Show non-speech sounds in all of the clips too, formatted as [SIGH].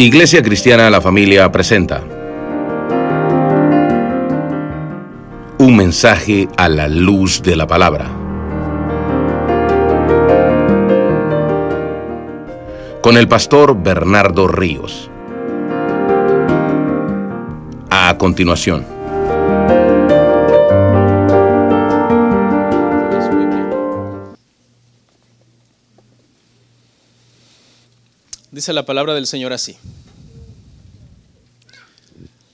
Iglesia Cristiana La Familia presenta un mensaje a la luz de la palabra. Con el pastor Bernardo Ríos. A continuación. Dice la palabra del Señor así.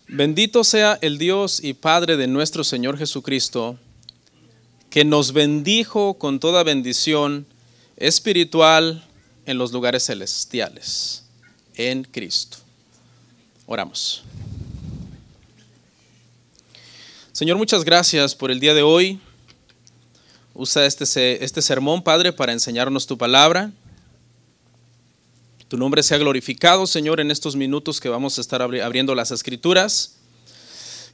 Bendito sea el Dios y Padre de nuestro Señor Jesucristo, que nos bendijo con toda bendición espiritual en los lugares celestiales, en Cristo. Oramos. Señor, muchas gracias por el día de hoy. Usa este, este sermón, Padre, para enseñarnos tu palabra. Tu nombre sea glorificado, Señor, en estos minutos que vamos a estar abriendo las escrituras.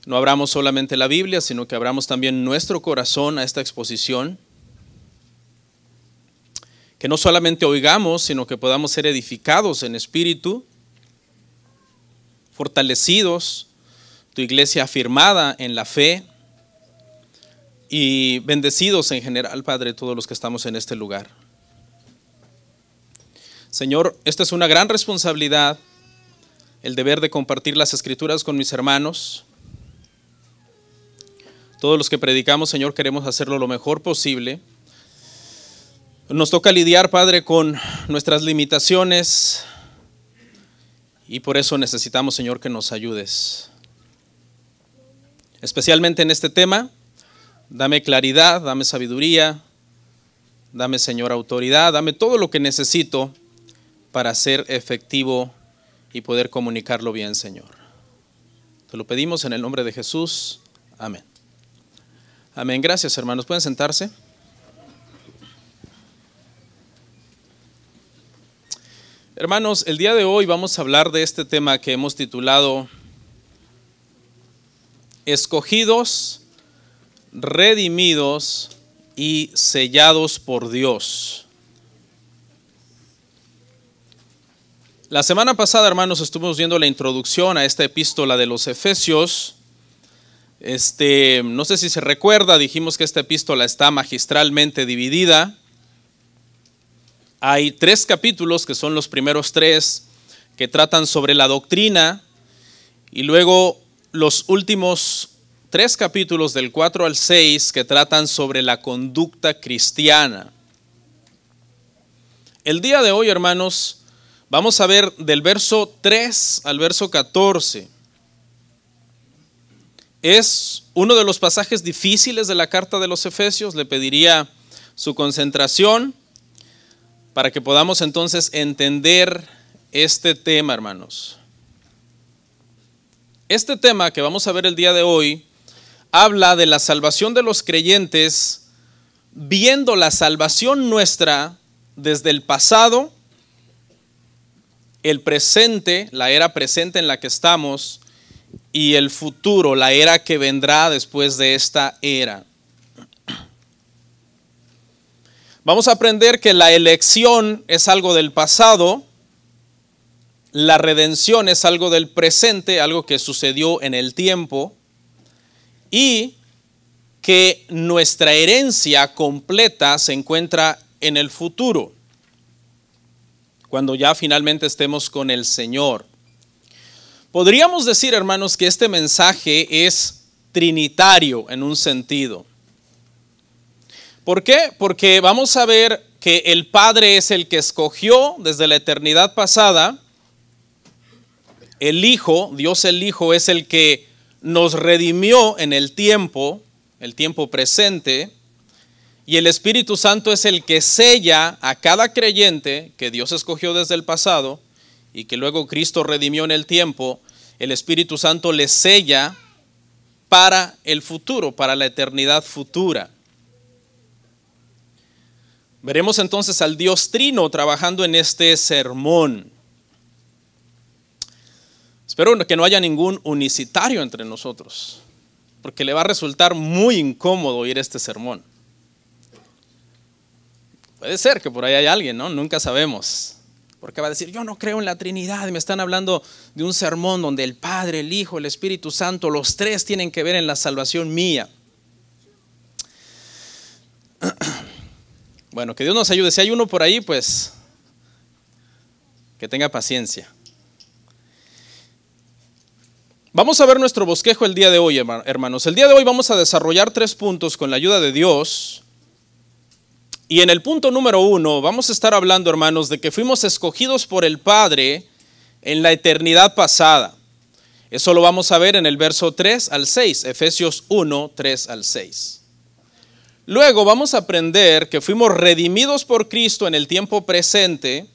No abramos solamente la Biblia, sino que abramos también nuestro corazón a esta exposición. Que no solamente oigamos, sino que podamos ser edificados en espíritu, fortalecidos, tu iglesia afirmada en la fe y bendecidos en general, Padre, todos los que estamos en este lugar. Señor, esta es una gran responsabilidad, el deber de compartir las escrituras con mis hermanos. Todos los que predicamos, Señor, queremos hacerlo lo mejor posible. Nos toca lidiar, Padre, con nuestras limitaciones y por eso necesitamos, Señor, que nos ayudes. Especialmente en este tema, dame claridad, dame sabiduría, dame, Señor, autoridad, dame todo lo que necesito para ser efectivo y poder comunicarlo bien, Señor. Te lo pedimos en el nombre de Jesús. Amén. Amén. Gracias, hermanos. ¿Pueden sentarse? Hermanos, el día de hoy vamos a hablar de este tema que hemos titulado Escogidos, redimidos y sellados por Dios. La semana pasada, hermanos, estuvimos viendo la introducción a esta epístola de los Efesios. Este, no sé si se recuerda, dijimos que esta epístola está magistralmente dividida. Hay tres capítulos, que son los primeros tres, que tratan sobre la doctrina, y luego los últimos tres capítulos del 4 al 6 que tratan sobre la conducta cristiana. El día de hoy, hermanos, Vamos a ver del verso 3 al verso 14. Es uno de los pasajes difíciles de la carta de los Efesios. Le pediría su concentración para que podamos entonces entender este tema, hermanos. Este tema que vamos a ver el día de hoy habla de la salvación de los creyentes viendo la salvación nuestra desde el pasado el presente, la era presente en la que estamos, y el futuro, la era que vendrá después de esta era. Vamos a aprender que la elección es algo del pasado, la redención es algo del presente, algo que sucedió en el tiempo, y que nuestra herencia completa se encuentra en el futuro cuando ya finalmente estemos con el Señor. Podríamos decir, hermanos, que este mensaje es trinitario en un sentido. ¿Por qué? Porque vamos a ver que el Padre es el que escogió desde la eternidad pasada, el Hijo, Dios el Hijo es el que nos redimió en el tiempo, el tiempo presente, y el Espíritu Santo es el que sella a cada creyente que Dios escogió desde el pasado y que luego Cristo redimió en el tiempo. El Espíritu Santo le sella para el futuro, para la eternidad futura. Veremos entonces al Dios Trino trabajando en este sermón. Espero que no haya ningún unicitario entre nosotros, porque le va a resultar muy incómodo oír este sermón. Puede ser que por ahí hay alguien, ¿no? Nunca sabemos. Porque va a decir, yo no creo en la Trinidad. y Me están hablando de un sermón donde el Padre, el Hijo, el Espíritu Santo, los tres tienen que ver en la salvación mía. [CLEARS THROAT] Bueno, que Dios nos ayude. Si hay uno por ahí, pues que tenga paciencia. Vamos a ver nuestro bosquejo el día de hoy, hermanos. El día de hoy vamos a desarrollar tres puntos con la ayuda de Dios y en el punto número uno, vamos a estar hablando, hermanos, de que fuimos escogidos por el Padre en la eternidad pasada. Eso lo vamos a ver en el verso 3 al 6, Efesios 1, 3 al 6. Luego vamos a aprender que fuimos redimidos por Cristo en el tiempo presente,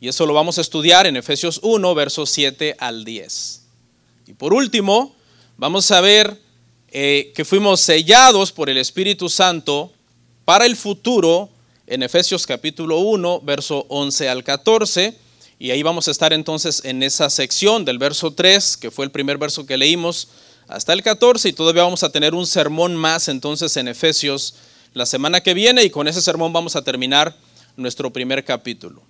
y eso lo vamos a estudiar en Efesios 1, versos 7 al 10. Y por último, vamos a ver eh, que fuimos sellados por el Espíritu Santo para el futuro en Efesios capítulo 1, verso 11 al 14. Y ahí vamos a estar entonces en esa sección del verso 3, que fue el primer verso que leímos, hasta el 14. Y todavía vamos a tener un sermón más entonces en Efesios la semana que viene. Y con ese sermón vamos a terminar nuestro primer capítulo.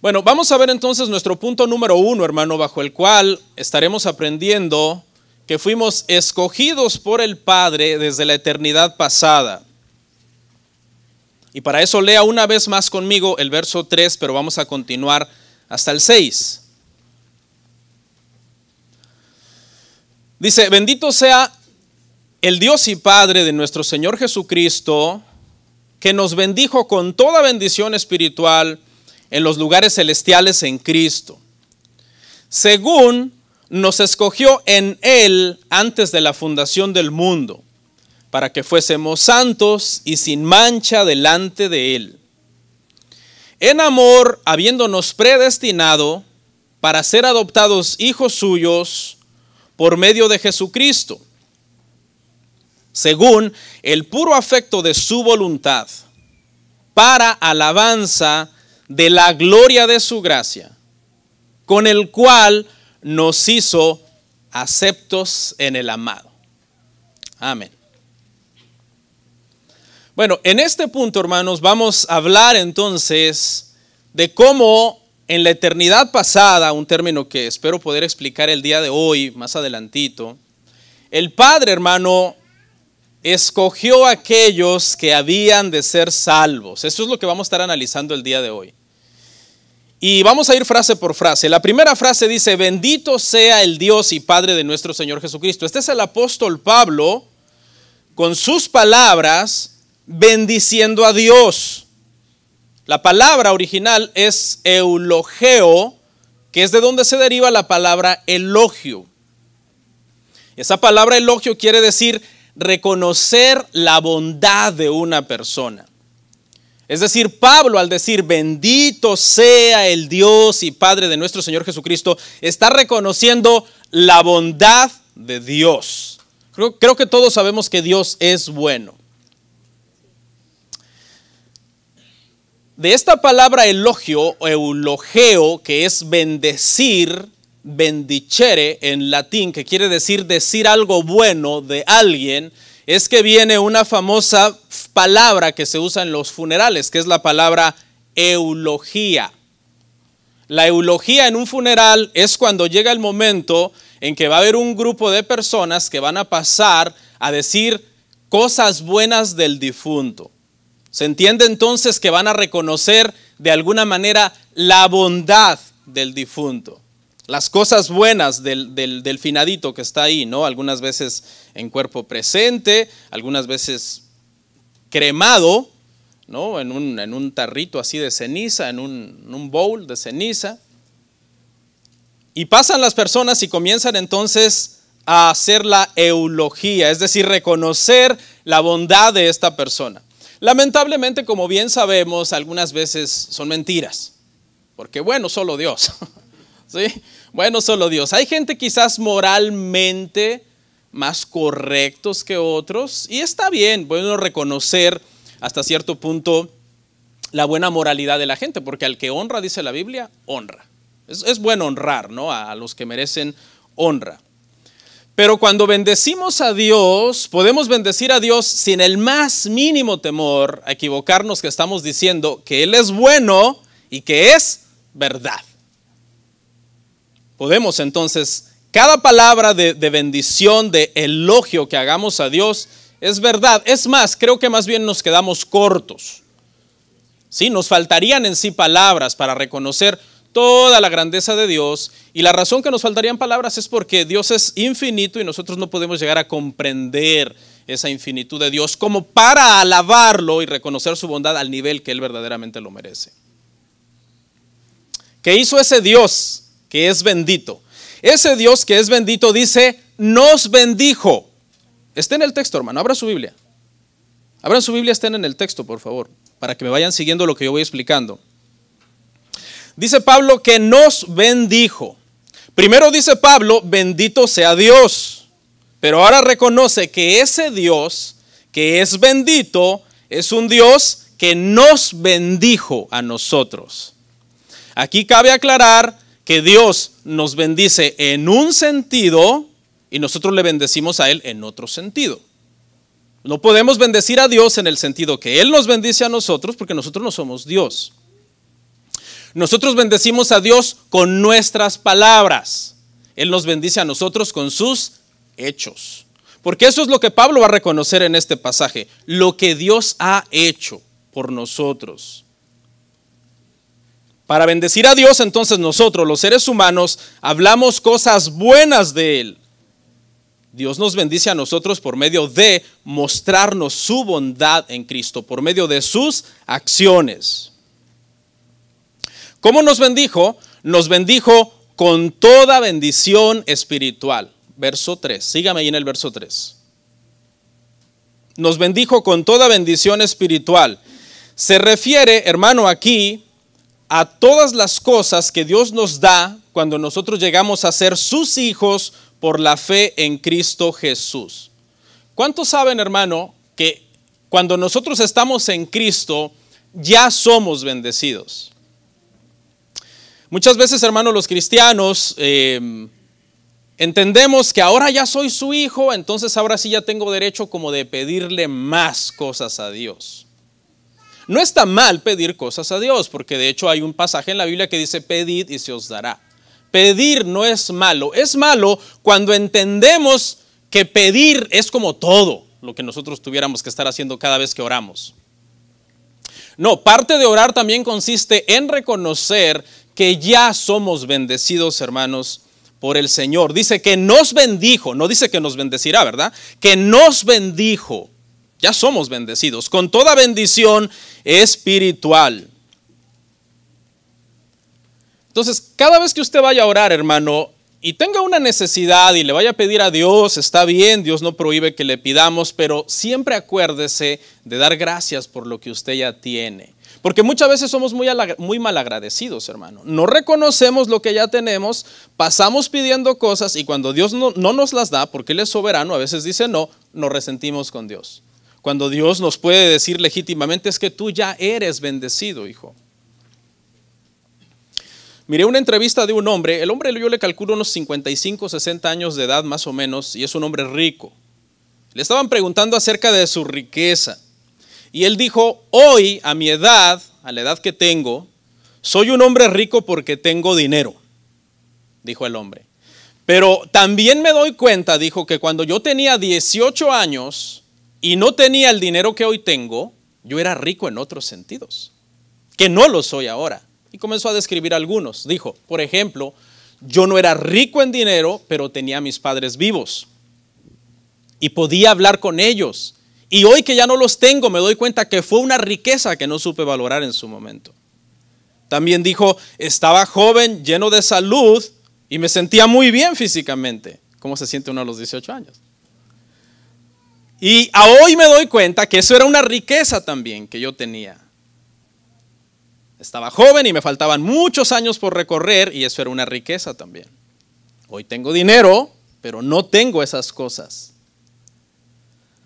Bueno, vamos a ver entonces nuestro punto número uno, hermano, bajo el cual estaremos aprendiendo que fuimos escogidos por el Padre desde la eternidad pasada. Y para eso lea una vez más conmigo el verso 3, pero vamos a continuar hasta el 6. Dice, bendito sea el Dios y Padre de nuestro Señor Jesucristo, que nos bendijo con toda bendición espiritual en los lugares celestiales en Cristo, según nos escogió en Él antes de la fundación del mundo para que fuésemos santos y sin mancha delante de Él. En amor, habiéndonos predestinado para ser adoptados hijos suyos por medio de Jesucristo, según el puro afecto de su voluntad, para alabanza de la gloria de su gracia, con el cual nos hizo aceptos en el amado. Amén. Bueno, en este punto, hermanos, vamos a hablar entonces de cómo en la eternidad pasada, un término que espero poder explicar el día de hoy, más adelantito, el Padre, hermano, escogió a aquellos que habían de ser salvos. Eso es lo que vamos a estar analizando el día de hoy. Y vamos a ir frase por frase. La primera frase dice, bendito sea el Dios y Padre de nuestro Señor Jesucristo. Este es el apóstol Pablo con sus palabras bendiciendo a Dios. La palabra original es eulogeo, que es de donde se deriva la palabra elogio. Esa palabra elogio quiere decir reconocer la bondad de una persona. Es decir, Pablo al decir, bendito sea el Dios y Padre de nuestro Señor Jesucristo, está reconociendo la bondad de Dios. Creo, creo que todos sabemos que Dios es bueno. De esta palabra elogio o eulogeo, que es bendecir, bendichere en latín, que quiere decir decir algo bueno de alguien, es que viene una famosa palabra que se usa en los funerales, que es la palabra eulogía. La eulogía en un funeral es cuando llega el momento en que va a haber un grupo de personas que van a pasar a decir cosas buenas del difunto. Se entiende entonces que van a reconocer de alguna manera la bondad del difunto, las cosas buenas del, del, finadito que está ahí, ¿no? Algunas veces en cuerpo presente, algunas veces cremado, ¿no? En un, tarrito así de ceniza, en un, en un bowl de ceniza. Y pasan las personas y comienzan entonces a hacer la eulogía, es decir, reconocer la bondad de esta persona. Lamentablemente, como bien sabemos, algunas veces son mentiras, porque bueno, solo Dios. [LAUGHS] ¿Sí? Bueno, solo Dios. Hay gente quizás moralmente más correctos que otros y está bien, bueno, reconocer hasta cierto punto la buena moralidad de la gente, porque al que honra, dice la Biblia, honra. Es, bueno honrar, ¿no? a los que merecen honra. Pero cuando bendecimos a Dios, podemos bendecir a Dios sin el más mínimo temor a equivocarnos que estamos diciendo que Él es bueno y que es verdad. Podemos entonces, cada palabra de, bendición, de elogio que hagamos a Dios, es verdad. Es más, creo que más bien nos quedamos cortos. Sí, nos faltarían en sí palabras para reconocer toda la grandeza de Dios. Y la razón que nos faltarían palabras es porque Dios es infinito y nosotros no podemos llegar a comprender esa infinitud de Dios como para alabarlo y reconocer su bondad al nivel que Él verdaderamente lo merece. ¿Qué hizo ese Dios que es bendito? Ese Dios que es bendito dice, nos bendijo. Está en el texto, hermano, abra su Biblia. Abran su Biblia, estén en el texto, por favor, para que me vayan siguiendo lo que yo voy explicando dice Pablo que nos bendijo. Primero dice Pablo, bendito sea Dios. Pero ahora reconoce que ese Dios que es bendito es un Dios que nos bendijo a nosotros. Aquí cabe aclarar que Dios nos bendice en un sentido y nosotros le bendecimos a Él en otro sentido. No podemos bendecir a Dios en el sentido que Él nos bendice a nosotros porque nosotros no somos Dios. Nosotros bendecimos a Dios con nuestras palabras. Él nos bendice a nosotros con sus hechos. Porque eso es lo que Pablo va a reconocer en este pasaje, lo que Dios ha hecho por nosotros. Para bendecir a Dios, entonces nosotros, los seres humanos, hablamos cosas buenas de Él. Dios nos bendice a nosotros por medio de mostrarnos su bondad en Cristo, por medio de sus acciones. ¿Cómo nos bendijo? Nos bendijo con toda bendición espiritual. Verso 3. Sígame ahí en el verso 3. Nos bendijo con toda bendición espiritual. Se refiere, hermano, aquí a todas las cosas que Dios nos da cuando nosotros llegamos a ser sus hijos por la fe en Cristo Jesús. ¿Cuántos saben, hermano, que cuando nosotros estamos en Cristo, ya somos bendecidos? Muchas veces, hermanos, los cristianos em, entendemos que ahora ya soy su hijo, entonces ahora sí ya tengo derecho como de pedirle más cosas a Dios. No está mal pedir cosas a Dios, porque de hecho hay un pasaje en la Biblia que dice, pedid y se os dará. Pedir no es malo, es malo cuando entendemos que pedir es como todo lo que nosotros tuviéramos que estar haciendo cada vez que oramos. No, parte de orar también consiste en reconocer que ya somos bendecidos, hermanos, por el Señor. Dice que nos bendijo, no dice que nos bendecirá, ¿verdad? Que nos bendijo. Ya somos bendecidos con toda bendición espiritual. Entonces, cada vez que usted vaya a orar, hermano, y tenga una necesidad y le vaya a pedir a Dios, está bien, Dios no prohíbe que le pidamos, pero siempre acuérdese de dar gracias por lo que usted ya tiene. Porque muchas veces somos muy, malagradecidos, hermano. No reconocemos lo que ya tenemos, pasamos pidiendo cosas y cuando Dios no, no nos las da, porque Él es soberano, a veces dice no, nos resentimos con Dios. Cuando Dios nos puede decir legítimamente es que tú ya eres bendecido, hijo. Miré una entrevista de un hombre, el hombre yo le calculo unos 55, 60 años de edad más o menos, y es un hombre rico. Le estaban preguntando acerca de su riqueza. Y él dijo, hoy a mi edad, a la edad que tengo, soy un hombre rico porque tengo dinero, dijo el hombre. Pero también me doy cuenta, dijo, que cuando yo tenía 18 años y no tenía el dinero que hoy tengo, yo era rico en otros sentidos, que no lo soy ahora. Y comenzó a describir algunos. Dijo, por ejemplo, yo no era rico en dinero, pero tenía a mis padres vivos y podía hablar con ellos y hoy que ya no los tengo, me doy cuenta que fue una riqueza que no supe valorar en su momento. También dijo, estaba joven, lleno de salud y me sentía muy bien físicamente. ¿Cómo se siente uno a los 18 años? Y a hoy me doy cuenta que eso era una riqueza también que yo tenía. Estaba joven y me faltaban muchos años por recorrer y eso era una riqueza también. Hoy tengo dinero, pero no tengo esas cosas.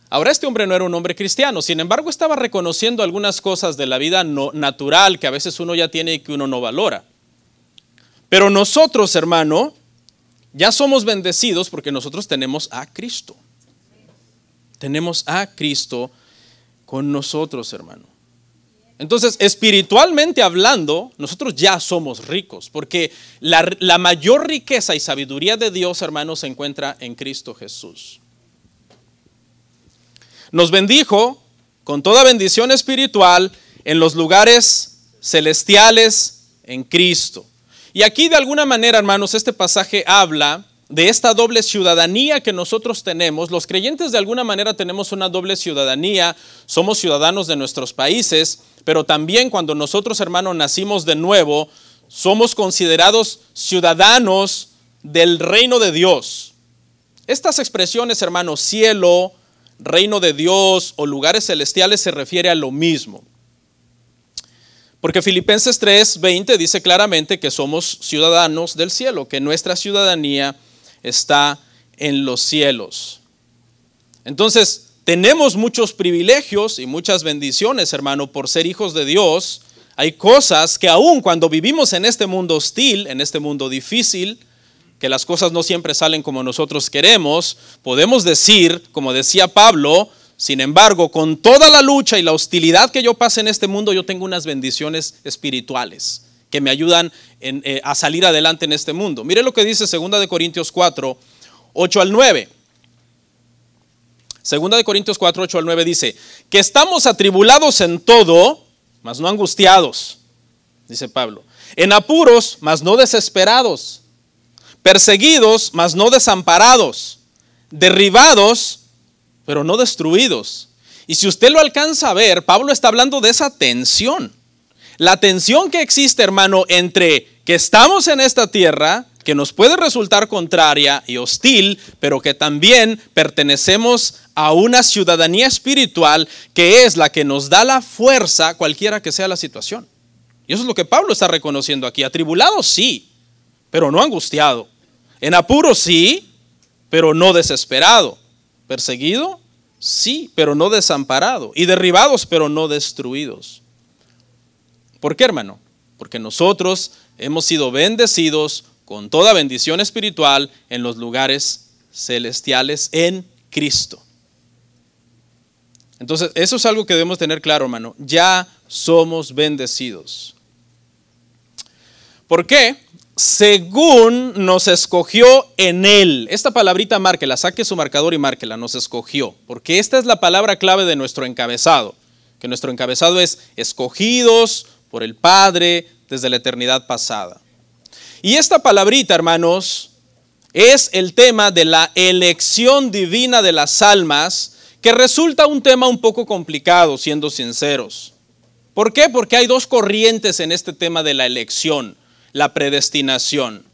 Ahora este hombre no era un hombre cristiano, sin embargo estaba reconociendo algunas cosas de la vida natural que a veces uno ya tiene y que uno no valora. Pero nosotros, hermano, ya somos bendecidos porque nosotros tenemos a Cristo. Tenemos a Cristo con nosotros, hermano. Entonces, espiritualmente hablando, nosotros ya somos ricos, porque la, la mayor riqueza y sabiduría de Dios, hermano, se encuentra en Cristo Jesús. Nos bendijo con toda bendición espiritual en los lugares celestiales en Cristo. Y aquí de alguna manera, hermanos, este pasaje habla de esta doble ciudadanía que nosotros tenemos. Los creyentes de alguna manera tenemos una doble ciudadanía, somos ciudadanos de nuestros países, pero también cuando nosotros, hermanos, nacimos de nuevo, somos considerados ciudadanos del reino de Dios. Estas expresiones, hermanos, cielo, reino de Dios o lugares celestiales se refiere a lo mismo. Porque Filipenses 3:20 dice claramente que somos ciudadanos del cielo, que nuestra ciudadanía está en los cielos. Entonces, tenemos muchos privilegios y muchas bendiciones, hermano, por ser hijos de Dios. Hay cosas que aun cuando vivimos en este mundo hostil, en este mundo difícil, que las cosas no siempre salen como nosotros queremos, podemos decir, como decía Pablo, sin embargo, con toda la lucha y la hostilidad que yo pase en este mundo, yo tengo unas bendiciones espirituales que me ayudan eh, a salir adelante en este mundo. Mire lo que dice 2 de Corintios 4, 8 al 9. 2 de Corintios 4, 8 al 9 dice, que estamos atribulados en todo, mas no angustiados, dice Pablo, en apuros, mas no desesperados perseguidos, mas no desamparados, derribados, pero no destruidos. Y si usted lo alcanza a ver, Pablo está hablando de esa tensión. La tensión que existe, hermano, entre que estamos en esta tierra, que nos puede resultar contraria y hostil, pero que también pertenecemos a una ciudadanía espiritual que es la que nos da la fuerza cualquiera que sea la situación. Y eso es lo que Pablo está reconociendo aquí. Atribulado sí, pero no angustiado. En apuro sí, pero no desesperado. Perseguido, sí, pero no desamparado. Y derribados, pero no destruidos. ¿Por qué, hermano? Porque nosotros hemos sido bendecidos con toda bendición espiritual en los lugares celestiales en Cristo. Entonces, eso es algo que debemos tener claro, hermano. Ya somos bendecidos. ¿Por qué? según nos escogió en él. Esta palabrita márquela, saque su marcador y márquela, nos escogió, porque esta es la palabra clave de nuestro encabezado, que nuestro encabezado es escogidos por el Padre desde la eternidad pasada. Y esta palabrita, hermanos, es el tema de la elección divina de las almas, que resulta un tema un poco complicado, siendo sinceros. ¿Por qué? Porque hay dos corrientes en este tema de la elección la predestinación.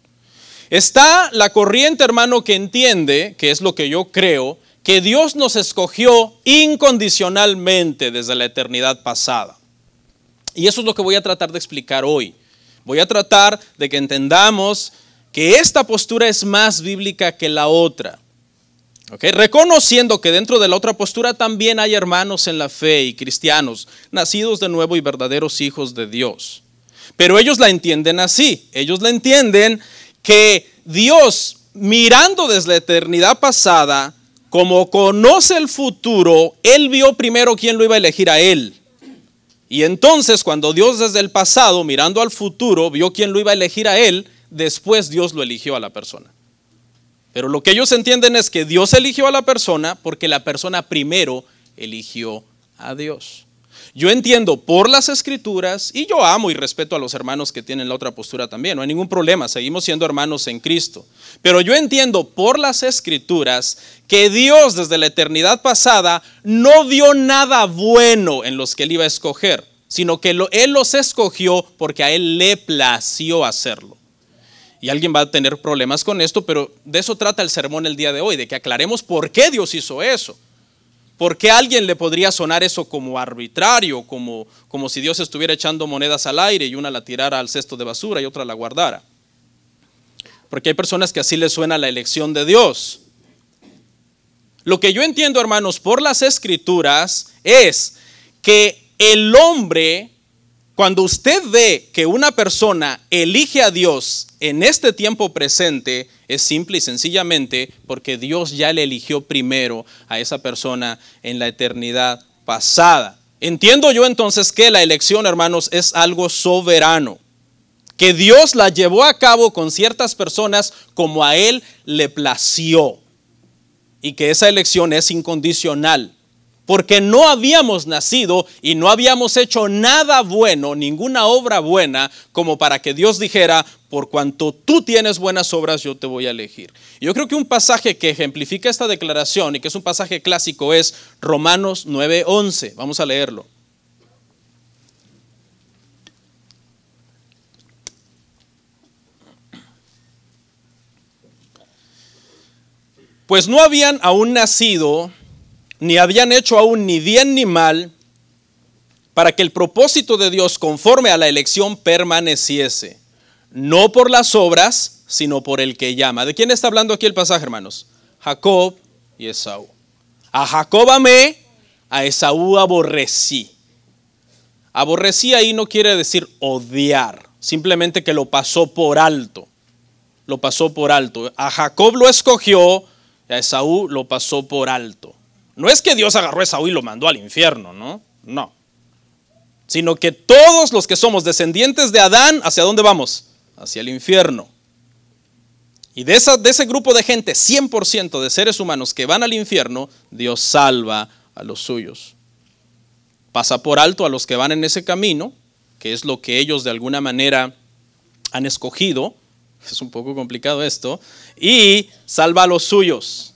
Está la corriente, hermano, que entiende, que es lo que yo creo, que Dios nos escogió incondicionalmente desde la eternidad pasada. Y eso es lo que voy a tratar de explicar hoy. Voy a tratar de que entendamos que esta postura es más bíblica que la otra. Reconociendo que dentro de la otra postura también hay hermanos en la fe y cristianos, nacidos de nuevo y verdaderos hijos de Dios. Pero ellos la entienden así. Ellos la entienden que Dios, mirando desde la eternidad pasada, como conoce el futuro, Él vio primero quién lo iba a elegir a Él. Y entonces cuando Dios desde el pasado, mirando al futuro, vio quién lo iba a elegir a Él, después Dios lo eligió a la persona. Pero lo que ellos entienden es que Dios eligió a la persona porque la persona primero eligió a Dios. Yo entiendo por las escrituras y yo amo y respeto a los hermanos que tienen la otra postura también, no hay ningún problema, seguimos siendo hermanos en Cristo. Pero yo entiendo por las escrituras que Dios desde la eternidad pasada no dio nada bueno en los que él iba a escoger, sino que él los escogió porque a él le plació hacerlo. Y alguien va a tener problemas con esto, pero de eso trata el sermón el día de hoy, de que aclaremos por qué Dios hizo eso qué a alguien le podría sonar eso como arbitrario, como, como si Dios estuviera echando monedas al aire y una la tirara al cesto de basura y otra la guardara. Porque hay personas que así les suena la elección de Dios. Lo que yo entiendo, hermanos, por las escrituras es que el hombre cuando usted ve que una persona elige a Dios en este tiempo presente, es simple y sencillamente porque Dios ya le eligió primero a esa persona en la eternidad pasada. Entiendo yo entonces que la elección, hermanos, es algo soberano, que Dios la llevó a cabo con ciertas personas como a Él le plació, y que esa elección es incondicional porque no habíamos nacido y no habíamos hecho nada bueno, ninguna obra buena, como para que Dios dijera, por cuanto tú tienes buenas obras, yo te voy a elegir. Yo creo que un pasaje que ejemplifica esta declaración y que es un pasaje clásico es Romanos 9:11. Vamos a leerlo. Pues no habían aún nacido ni habían hecho aún ni bien ni mal, para que el propósito de Dios conforme a la elección permaneciese, no por las obras, sino por el que llama. ¿De quién está hablando aquí el pasaje, hermanos? Jacob y Esaú. A Jacob amé, a Esaú aborrecí. Aborrecí ahí no quiere decir odiar, simplemente que lo pasó por alto. Lo pasó por alto. A Jacob lo escogió, a Esaú lo pasó por alto. No es que Dios agarró a Saúl y lo mandó al infierno, ¿no? No. Sino que todos los que somos descendientes de Adán, ¿hacia dónde vamos? Hacia el infierno. Y de, de ese grupo de gente, 100% de seres humanos que van al infierno, Dios salva a los suyos. Pasa por alto a los que van en ese camino, que es lo que ellos de alguna manera han escogido. Es un poco complicado esto. Y salva a los suyos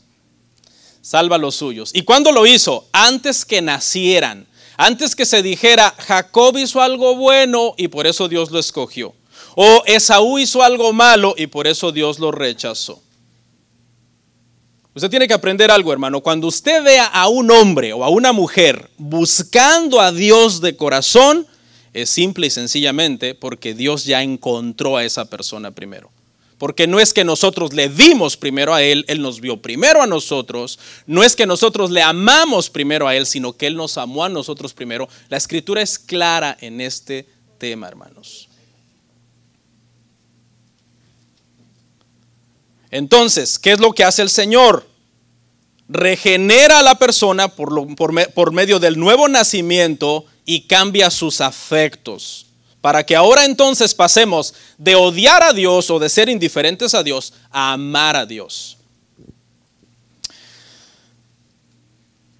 salva a los suyos. ¿Y cuándo lo hizo? Antes que nacieran, antes que se dijera, Jacob hizo algo bueno y por eso Dios lo escogió. O Esaú hizo algo malo y por eso Dios lo rechazó. Usted tiene que aprender algo, hermano. Cuando usted vea a un hombre o a una mujer buscando a Dios de corazón, es simple y sencillamente porque Dios ya encontró a esa persona primero. Porque no es que nosotros le dimos primero a Él, Él nos vio primero a nosotros, no es que nosotros le amamos primero a Él, sino que Él nos amó a nosotros primero. La escritura es clara en este tema, hermanos. Entonces, ¿qué es lo que hace el Señor? Regenera a la persona por, por medio del nuevo nacimiento y cambia sus afectos para que ahora entonces pasemos de odiar a Dios o de ser indiferentes a Dios a amar a Dios.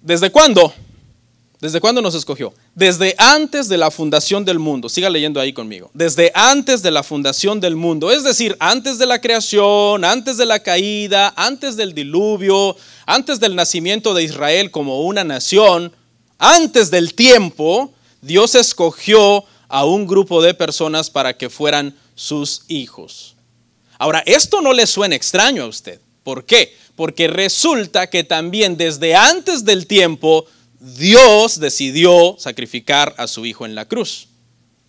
¿Desde cuándo? ¿Desde cuándo nos escogió? Desde antes de la fundación del mundo. Siga leyendo ahí conmigo. Desde antes de la fundación del mundo. Es decir, antes de la creación, antes de la caída, antes del diluvio, antes del nacimiento de Israel como una nación, antes del tiempo, Dios escogió a un grupo de personas para que fueran sus hijos. Ahora, esto no le suena extraño a usted. ¿Por qué? Porque resulta que también desde antes del tiempo Dios decidió sacrificar a su hijo en la cruz.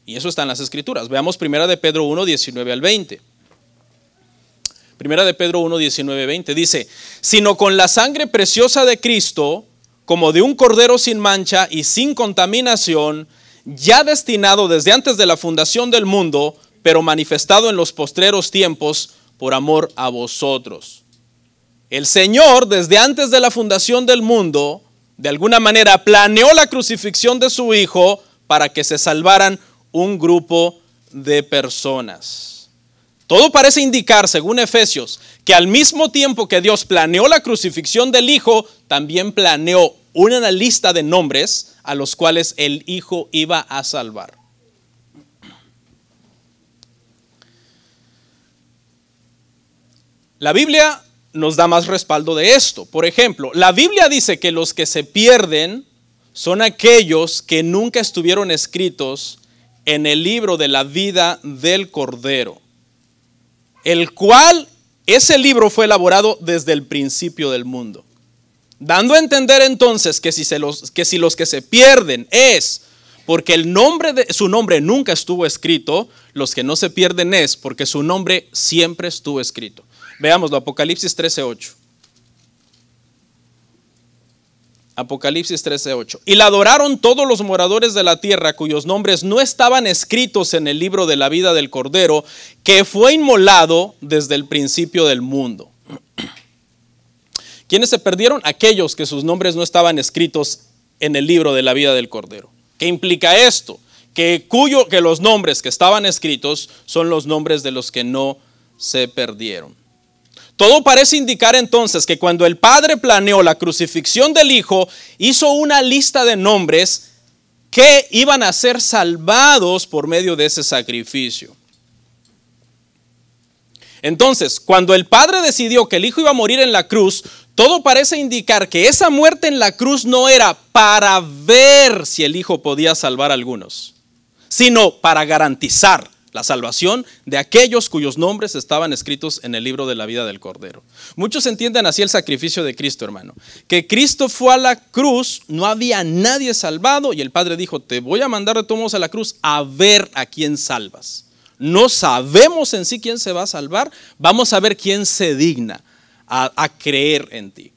Y eso está en las escrituras. Veamos primera de Pedro 1, 19 al 20. Primera de Pedro 1, 19, 20 dice, sino con la sangre preciosa de Cristo, como de un cordero sin mancha y sin contaminación, ya destinado desde antes de la fundación del mundo, pero manifestado en los postreros tiempos por amor a vosotros. El Señor, desde antes de la fundación del mundo, de alguna manera planeó la crucifixión de su Hijo para que se salvaran un grupo de personas. Todo parece indicar, según Efesios, que al mismo tiempo que Dios planeó la crucifixión del Hijo, también planeó una lista de nombres a los cuales el Hijo iba a salvar. La Biblia nos da más respaldo de esto. Por ejemplo, la Biblia dice que los que se pierden son aquellos que nunca estuvieron escritos en el libro de la vida del Cordero, el cual ese libro fue elaborado desde el principio del mundo. Dando a entender entonces que si, los, que se pierden es porque el nombre de, su nombre nunca estuvo escrito, los que no se pierden es porque su nombre siempre estuvo escrito. veamoslo Apocalipsis 13:8. Apocalipsis 13:8. Y la adoraron todos los moradores de la tierra cuyos nombres no estaban escritos en el libro de la vida del Cordero, que fue inmolado desde el principio del mundo. ¿Quiénes se perdieron? Aquellos que sus nombres no estaban escritos en el libro de la vida del Cordero. ¿Qué implica esto? Que, cuyo, que los nombres que estaban escritos son los nombres de los que no se perdieron. Todo parece indicar entonces que cuando el Padre planeó la crucifixión del Hijo, hizo una lista de nombres que iban a ser salvados por medio de ese sacrificio. Entonces, cuando el Padre decidió que el Hijo iba a morir en la cruz, todo parece indicar que esa muerte en la cruz no era para ver si el Hijo podía salvar a algunos, sino para garantizar la salvación de aquellos cuyos nombres estaban escritos en el libro de la vida del Cordero. Muchos entienden así el sacrificio de Cristo, hermano. Que Cristo fue a la cruz, no había nadie salvado y el Padre dijo, te voy a mandar de todos a la cruz a ver a quién salvas. No sabemos en sí quién se va a salvar, vamos a ver quién se digna a, creer en ti.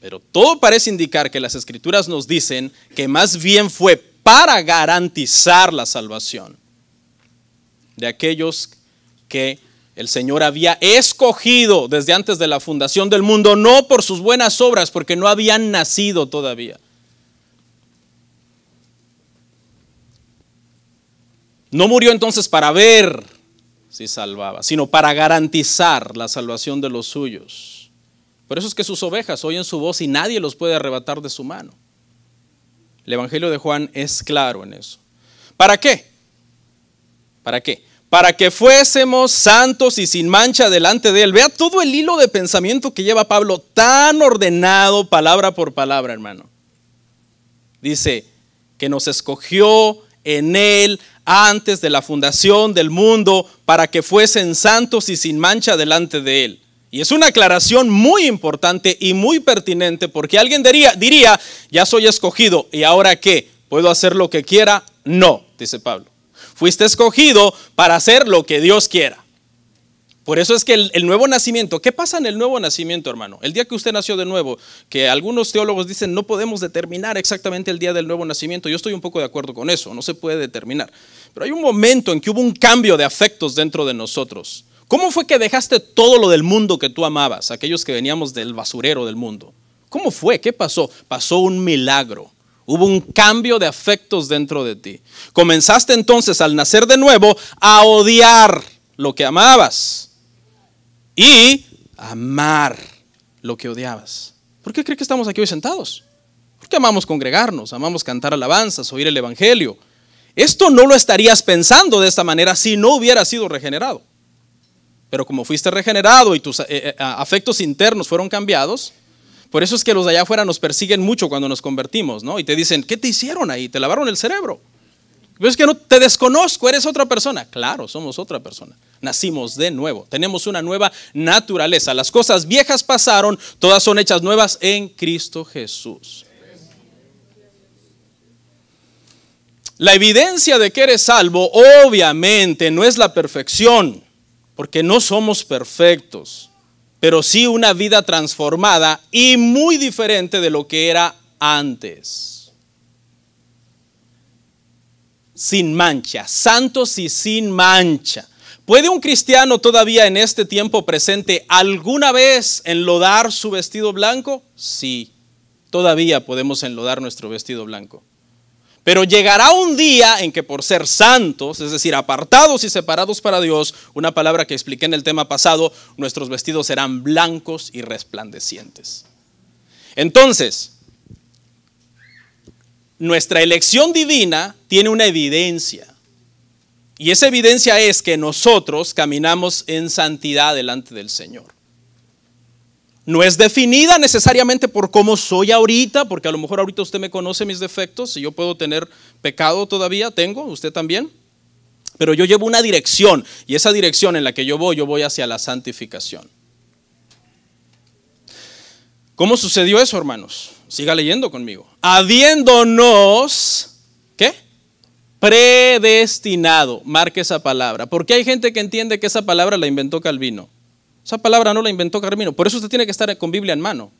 Pero todo parece indicar que las escrituras nos dicen que más bien fue para garantizar la salvación de aquellos que el Señor había escogido desde antes de la fundación del mundo, no por sus buenas obras, porque no habían nacido todavía. No murió entonces para ver si salvaba, sino para garantizar la salvación de los suyos. Por eso es que sus ovejas oyen su voz y nadie los puede arrebatar de su mano. El Evangelio de Juan es claro en eso. ¿Para qué? ¿Para qué? Para que fuésemos santos y sin mancha delante de Él. Vea todo el hilo de pensamiento que lleva Pablo, tan ordenado palabra por palabra, hermano. Dice, que nos escogió en Él antes de la fundación del mundo para que fuesen santos y sin mancha delante de Él. Y es una aclaración muy importante y muy pertinente porque alguien diría, diría, ya soy escogido y ahora qué, ¿puedo hacer lo que quiera? No, dice Pablo. Fuiste escogido para hacer lo que Dios quiera. Por eso es que el, nuevo nacimiento, ¿qué pasa en el nuevo nacimiento, hermano? El día que usted nació de nuevo, que algunos teólogos dicen no podemos determinar exactamente el día del nuevo nacimiento, yo estoy un poco de acuerdo con eso, no se puede determinar. Pero hay un momento en que hubo un cambio de afectos dentro de nosotros. ¿Cómo fue que dejaste todo lo del mundo que tú amabas, aquellos que veníamos del basurero del mundo? ¿Cómo fue? ¿Qué pasó? Pasó un milagro. Hubo un cambio de afectos dentro de ti. Comenzaste entonces al nacer de nuevo a odiar lo que amabas y amar lo que odiabas. ¿Por qué crees que estamos aquí hoy sentados? Porque amamos congregarnos, amamos cantar alabanzas, oír el Evangelio. Esto no lo estarías pensando de esta manera si no hubieras sido regenerado. Pero como fuiste regenerado y tus eh, eh, afectos internos fueron cambiados, por eso es que los de allá afuera nos persiguen mucho cuando nos convertimos, ¿no? Y te dicen, ¿qué te hicieron ahí? Te lavaron el cerebro. Es que no te desconozco, eres otra persona. Claro, somos otra persona. Nacimos de nuevo, tenemos una nueva naturaleza. Las cosas viejas pasaron, todas son hechas nuevas en Cristo Jesús. La evidencia de que eres salvo obviamente no es la perfección, porque no somos perfectos, pero sí una vida transformada y muy diferente de lo que era antes sin mancha, santos y sin mancha. ¿Puede un cristiano todavía en este tiempo presente alguna vez enlodar su vestido blanco? Sí, todavía podemos enlodar nuestro vestido blanco. Pero llegará un día en que por ser santos, es decir, apartados y separados para Dios, una palabra que expliqué en el tema pasado, nuestros vestidos serán blancos y resplandecientes. Entonces, nuestra elección divina tiene una evidencia. Y esa evidencia es que nosotros caminamos en santidad delante del Señor. No es definida necesariamente por cómo soy ahorita, porque a lo mejor ahorita usted me conoce mis defectos y yo puedo tener pecado todavía, tengo, usted también. Pero yo llevo una dirección y esa dirección en la que yo voy, yo voy hacia la santificación. ¿Cómo sucedió eso, hermanos? Siga leyendo conmigo. Habiéndonos, ¿qué? Predestinado. Marque esa palabra. Porque hay gente que entiende que esa palabra la inventó Calvino. Esa palabra no la inventó Calvino. Por eso usted tiene que estar con Biblia en mano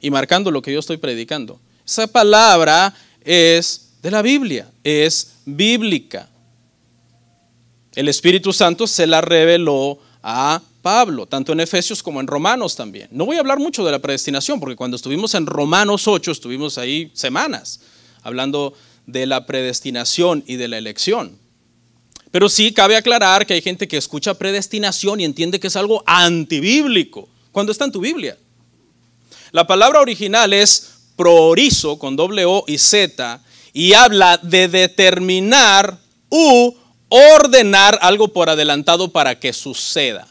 y marcando lo que yo estoy predicando. Esa palabra es de la Biblia, es bíblica. El Espíritu Santo se la reveló a Pablo, tanto en Efesios como en Romanos también. No voy a hablar mucho de la predestinación, porque cuando estuvimos en Romanos 8 estuvimos ahí semanas hablando de la predestinación y de la elección. Pero sí cabe aclarar que hay gente que escucha predestinación y entiende que es algo antibíblico, cuando está en tu Biblia. La palabra original es proorizo con doble O y Z y habla de determinar u ordenar algo por adelantado para que suceda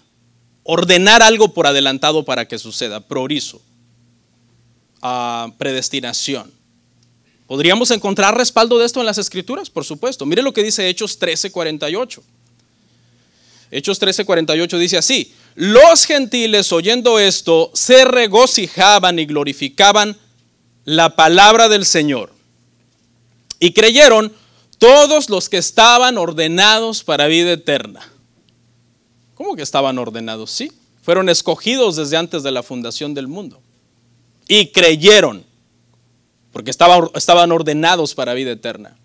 ordenar algo por adelantado para que suceda, proorizo, ah, predestinación. ¿Podríamos encontrar respaldo de esto en las escrituras? Por supuesto. Mire lo que dice Hechos 13:48. Hechos 13:48 dice así, los gentiles oyendo esto se regocijaban y glorificaban la palabra del Señor. Y creyeron todos los que estaban ordenados para vida eterna. ¿Cómo que estaban ordenados? Sí, fueron escogidos desde antes de la fundación del mundo. Y creyeron, porque estaban, ordenados para vida eterna.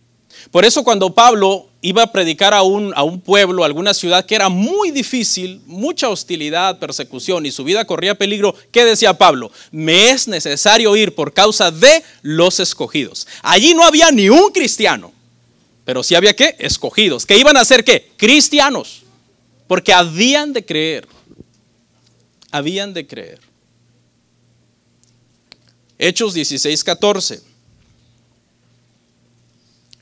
Por eso cuando Pablo iba a predicar a un, a un pueblo, a alguna ciudad que era muy difícil, mucha hostilidad, persecución y su vida corría peligro, ¿qué decía Pablo? Me es necesario ir por causa de los escogidos. Allí no había ni un cristiano, pero sí había qué? Escogidos. ¿Que iban a ser qué? Cristianos. Porque habían de creer. Habían de creer. Hechos 16, 14.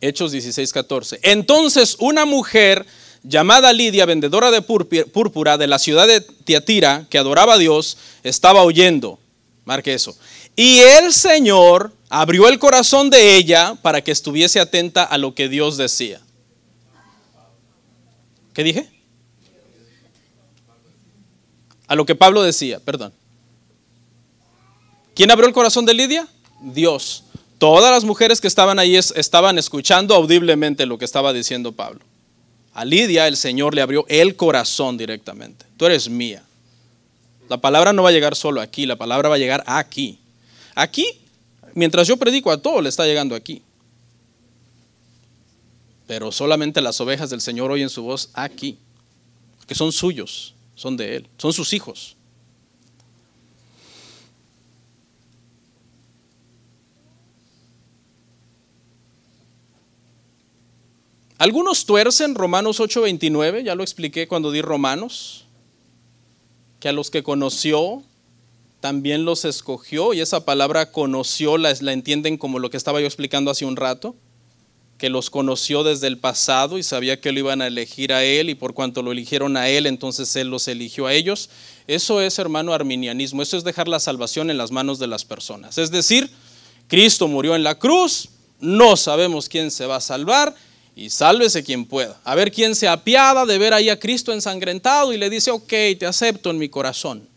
Hechos 16, 14. Entonces una mujer llamada Lidia, vendedora de púrpura de la ciudad de Tiatira, que adoraba a Dios, estaba oyendo. Marque eso. Y el Señor abrió el corazón de ella para que estuviese atenta a lo que Dios decía. ¿Qué dije? a lo que Pablo decía, perdón. ¿Quién abrió el corazón de Lidia? Dios. Todas las mujeres que estaban ahí estaban escuchando audiblemente lo que estaba diciendo Pablo. A Lidia el Señor le abrió el corazón directamente. Tú eres mía. La palabra no va a llegar solo aquí, la palabra va a llegar aquí. Aquí, mientras yo predico a todo, le está llegando aquí. Pero solamente las ovejas del Señor oyen su voz aquí, que son suyos son de Él, son sus hijos. Algunos tuercen Romanos 8:29, ya lo expliqué cuando di Romanos, que a los que conoció también los escogió, y esa palabra conoció la, la entienden como lo que estaba yo explicando hace un rato que los conoció desde el pasado y sabía que lo iban a elegir a él y por cuanto lo eligieron a él, entonces él los eligió a ellos. Eso es, hermano, arminianismo. Eso es dejar la salvación en las manos de las personas. Es decir, Cristo murió en la cruz, no sabemos quién se va a salvar y sálvese quien pueda. A ver quién se apiada de ver ahí a Cristo ensangrentado y le dice, ok, te acepto en mi corazón.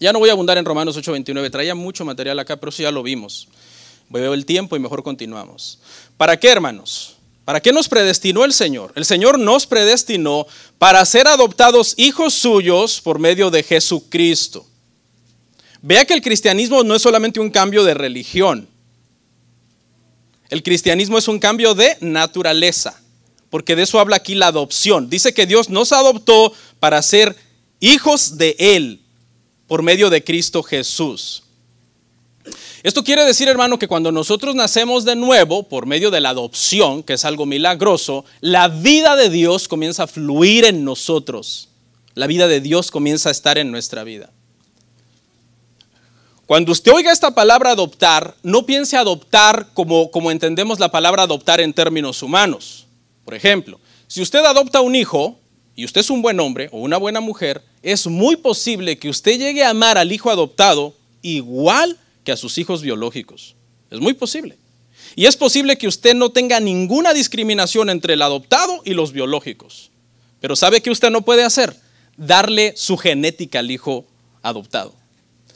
Ya no voy a abundar en Romanos 8:29, traía mucho material acá, pero eso ya lo vimos. Veo el tiempo y mejor continuamos. ¿Para qué, hermanos? ¿Para qué nos predestinó el Señor? El Señor nos predestinó para ser adoptados hijos suyos por medio de Jesucristo. Vea que el cristianismo no es solamente un cambio de religión. El cristianismo es un cambio de naturaleza, porque de eso habla aquí la adopción. Dice que Dios nos adoptó para ser hijos de Él por medio de Cristo Jesús. Esto quiere decir, hermano, que cuando nosotros nacemos de nuevo por medio de la adopción, que es algo milagroso, la vida de Dios comienza a fluir en nosotros. La vida de Dios comienza a estar en nuestra vida. Cuando usted oiga esta palabra adoptar, no piense adoptar como, como entendemos la palabra adoptar en términos humanos. Por ejemplo, si usted adopta un hijo y usted es un buen hombre o una buena mujer, es muy posible que usted llegue a amar al hijo adoptado igual que a sus hijos biológicos. Es muy posible. Y es posible que usted no tenga ninguna discriminación entre el adoptado y los biológicos. Pero ¿sabe qué usted no puede hacer? Darle su genética al hijo adoptado.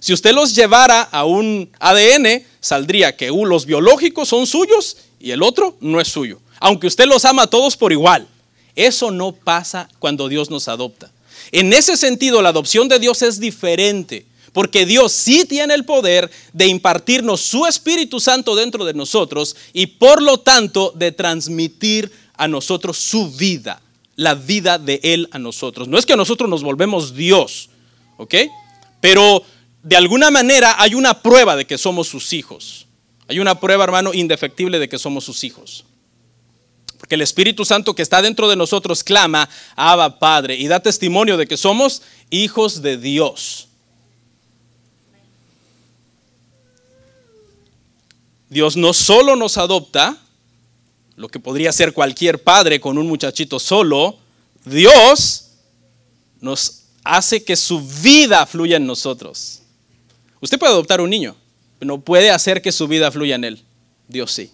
Si usted los llevara a un ADN, saldría que los biológicos son suyos y el otro no es suyo. Aunque usted los ama a todos por igual. Eso no pasa cuando Dios nos adopta. En ese sentido, la adopción de Dios es diferente porque Dios sí tiene el poder de impartirnos su Espíritu Santo dentro de nosotros y por lo tanto de transmitir a nosotros su vida, la vida de Él a nosotros. No es que nosotros nos volvemos Dios, ¿ok? Pero de alguna manera hay una prueba de que somos sus hijos. Hay una prueba, hermano, indefectible de que somos sus hijos. Porque el Espíritu Santo que está dentro de nosotros clama, Abba Padre, y da testimonio de que somos hijos de Dios. Dios no solo nos adopta, lo que podría ser cualquier padre con un muchachito solo, Dios nos hace que su vida fluya en nosotros. Usted puede adoptar un niño, pero no puede hacer que su vida fluya en él. Dios sí.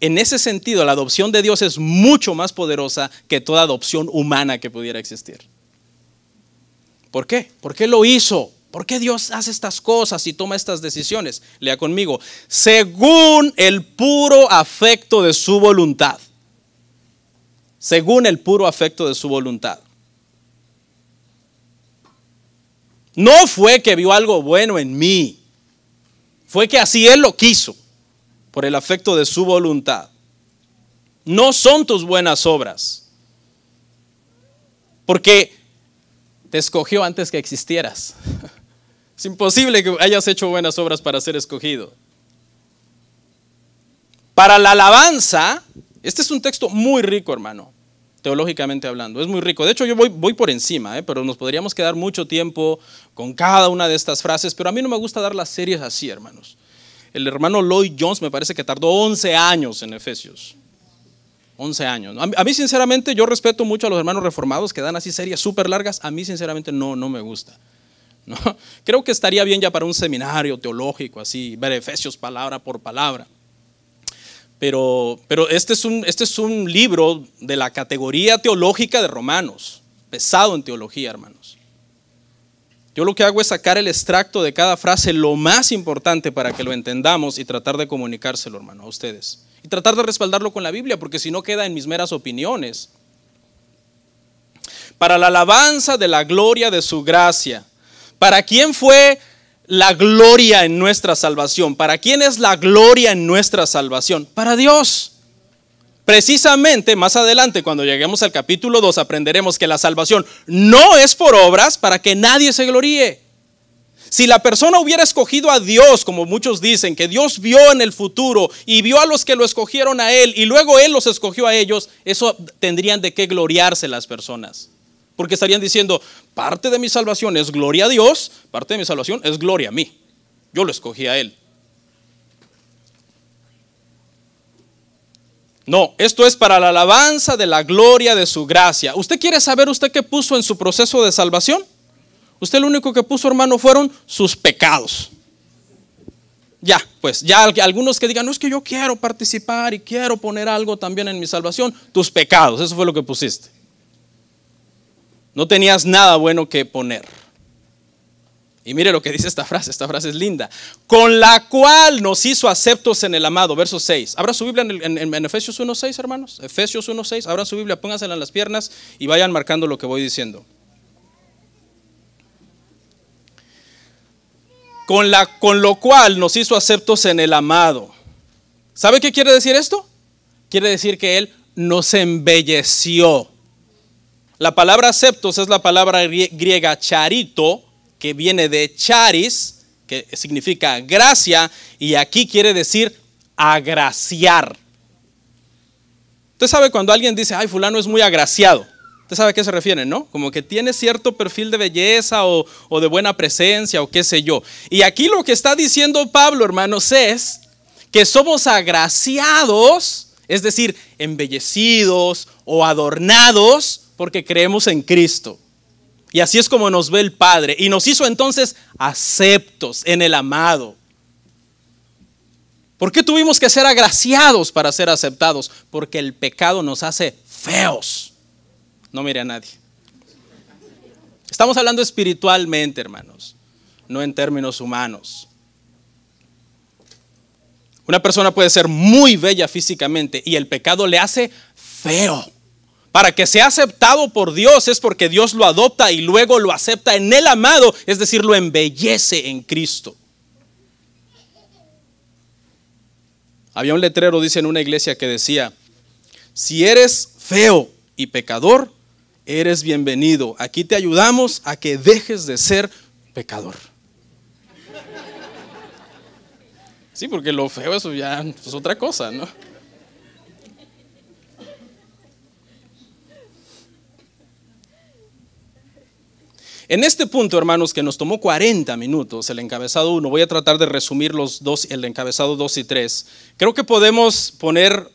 En ese sentido, la adopción de Dios es mucho más poderosa que toda adopción humana que pudiera existir. ¿Por qué? ¿Por qué lo hizo? ¿Por qué Dios hace estas cosas y toma estas decisiones? Lea conmigo, según el puro afecto de su voluntad. Según el puro afecto de su voluntad. No fue que vio algo bueno en mí, fue que así Él lo quiso, por el afecto de su voluntad. No son tus buenas obras, porque te escogió antes que existieras. [LAUGHS] Es imposible que hayas hecho buenas obras para ser escogido. Para la alabanza, este es un texto muy rico, hermano, teológicamente hablando. Es muy rico. De hecho, yo voy, por encima, ¿eh? pero nos podríamos quedar mucho tiempo con cada una de estas frases, pero a mí no me gusta dar las series así, hermanos. El hermano Lloyd Jones me parece que tardó 11 años en Efesios. 11 años. A mí, sinceramente, yo respeto mucho a los hermanos reformados que dan así series súper largas. A mí, sinceramente, no, no me gusta. [LAUGHS] Creo que estaría bien ya para un seminario teológico, así, ver palabra por palabra. Pero, este, es un, este es un libro de la categoría teológica de Romanos, pesado en teología, hermanos. Yo lo que hago es sacar el extracto de cada frase, lo más importante para que lo entendamos y tratar de comunicárselo, hermano, a ustedes. Y tratar de respaldarlo con la Biblia, porque si no queda en mis meras opiniones. Para la alabanza de la gloria de su gracia, ¿Para quién fue la gloria en nuestra salvación? ¿Para quién es la gloria en nuestra salvación? Para Dios. Precisamente más adelante, cuando lleguemos al capítulo 2, aprenderemos que la salvación no es por obras para que nadie se gloríe. Si la persona hubiera escogido a Dios, como muchos dicen, que Dios vio en el futuro y vio a los que lo escogieron a Él y luego Él los escogió a ellos, eso tendrían de qué gloriarse las personas. Porque estarían diciendo, parte de mi salvación es gloria a Dios, parte de mi salvación es gloria a mí. Yo lo escogí a Él. No, esto es para la alabanza de la gloria de su gracia. ¿Usted quiere saber usted qué puso en su proceso de salvación? Usted lo único que puso, hermano, fueron sus pecados. Ya, pues, ya algunos que digan, no es que yo quiero participar y quiero poner algo también en mi salvación, tus pecados, eso fue lo que pusiste. No tenías nada bueno que poner. Y mire lo que dice esta frase, esta frase es linda. Con la cual nos hizo aceptos en el amado, verso 6. Abra su Biblia en, en, Efesios 1.6, hermanos. Efesios 1.6, abra su Biblia, póngasela en las piernas y vayan marcando lo que voy diciendo. Con, la, con lo cual nos hizo aceptos en el amado. ¿Sabe qué quiere decir esto? Quiere decir que Él nos embelleció. La palabra aceptos es la palabra griega charito, que viene de charis, que significa gracia, y aquí quiere decir agraciar. Usted sabe cuando alguien dice, ay, fulano es muy agraciado. Usted sabe a qué se refiere, ¿no? Como que tiene cierto perfil de belleza o de buena presencia o qué sé yo. Y aquí lo que está diciendo Pablo, hermanos, es que somos agraciados, es decir, embellecidos o adornados porque creemos en Cristo. Y así es como nos ve el Padre. Y nos hizo entonces aceptos en el amado. ¿Por qué tuvimos que ser agraciados para ser aceptados? Porque el pecado nos hace feos. No mire a nadie. Estamos hablando espiritualmente, hermanos, no en términos humanos. Una persona puede ser muy bella físicamente y el pecado le hace feo. Para que sea aceptado por Dios es porque Dios lo adopta y luego lo acepta en el amado, es decir, lo embellece en Cristo. Había un letrero, dice, en una iglesia que decía, si eres feo y pecador, eres bienvenido. Aquí te ayudamos a que dejes de ser pecador. Sí, porque lo feo eso ya es otra cosa, ¿no? En este punto, hermanos, que nos tomó 40 minutos el encabezado 1, voy a tratar de resumir los dos, el encabezado 2 y 3. Creo que podemos poner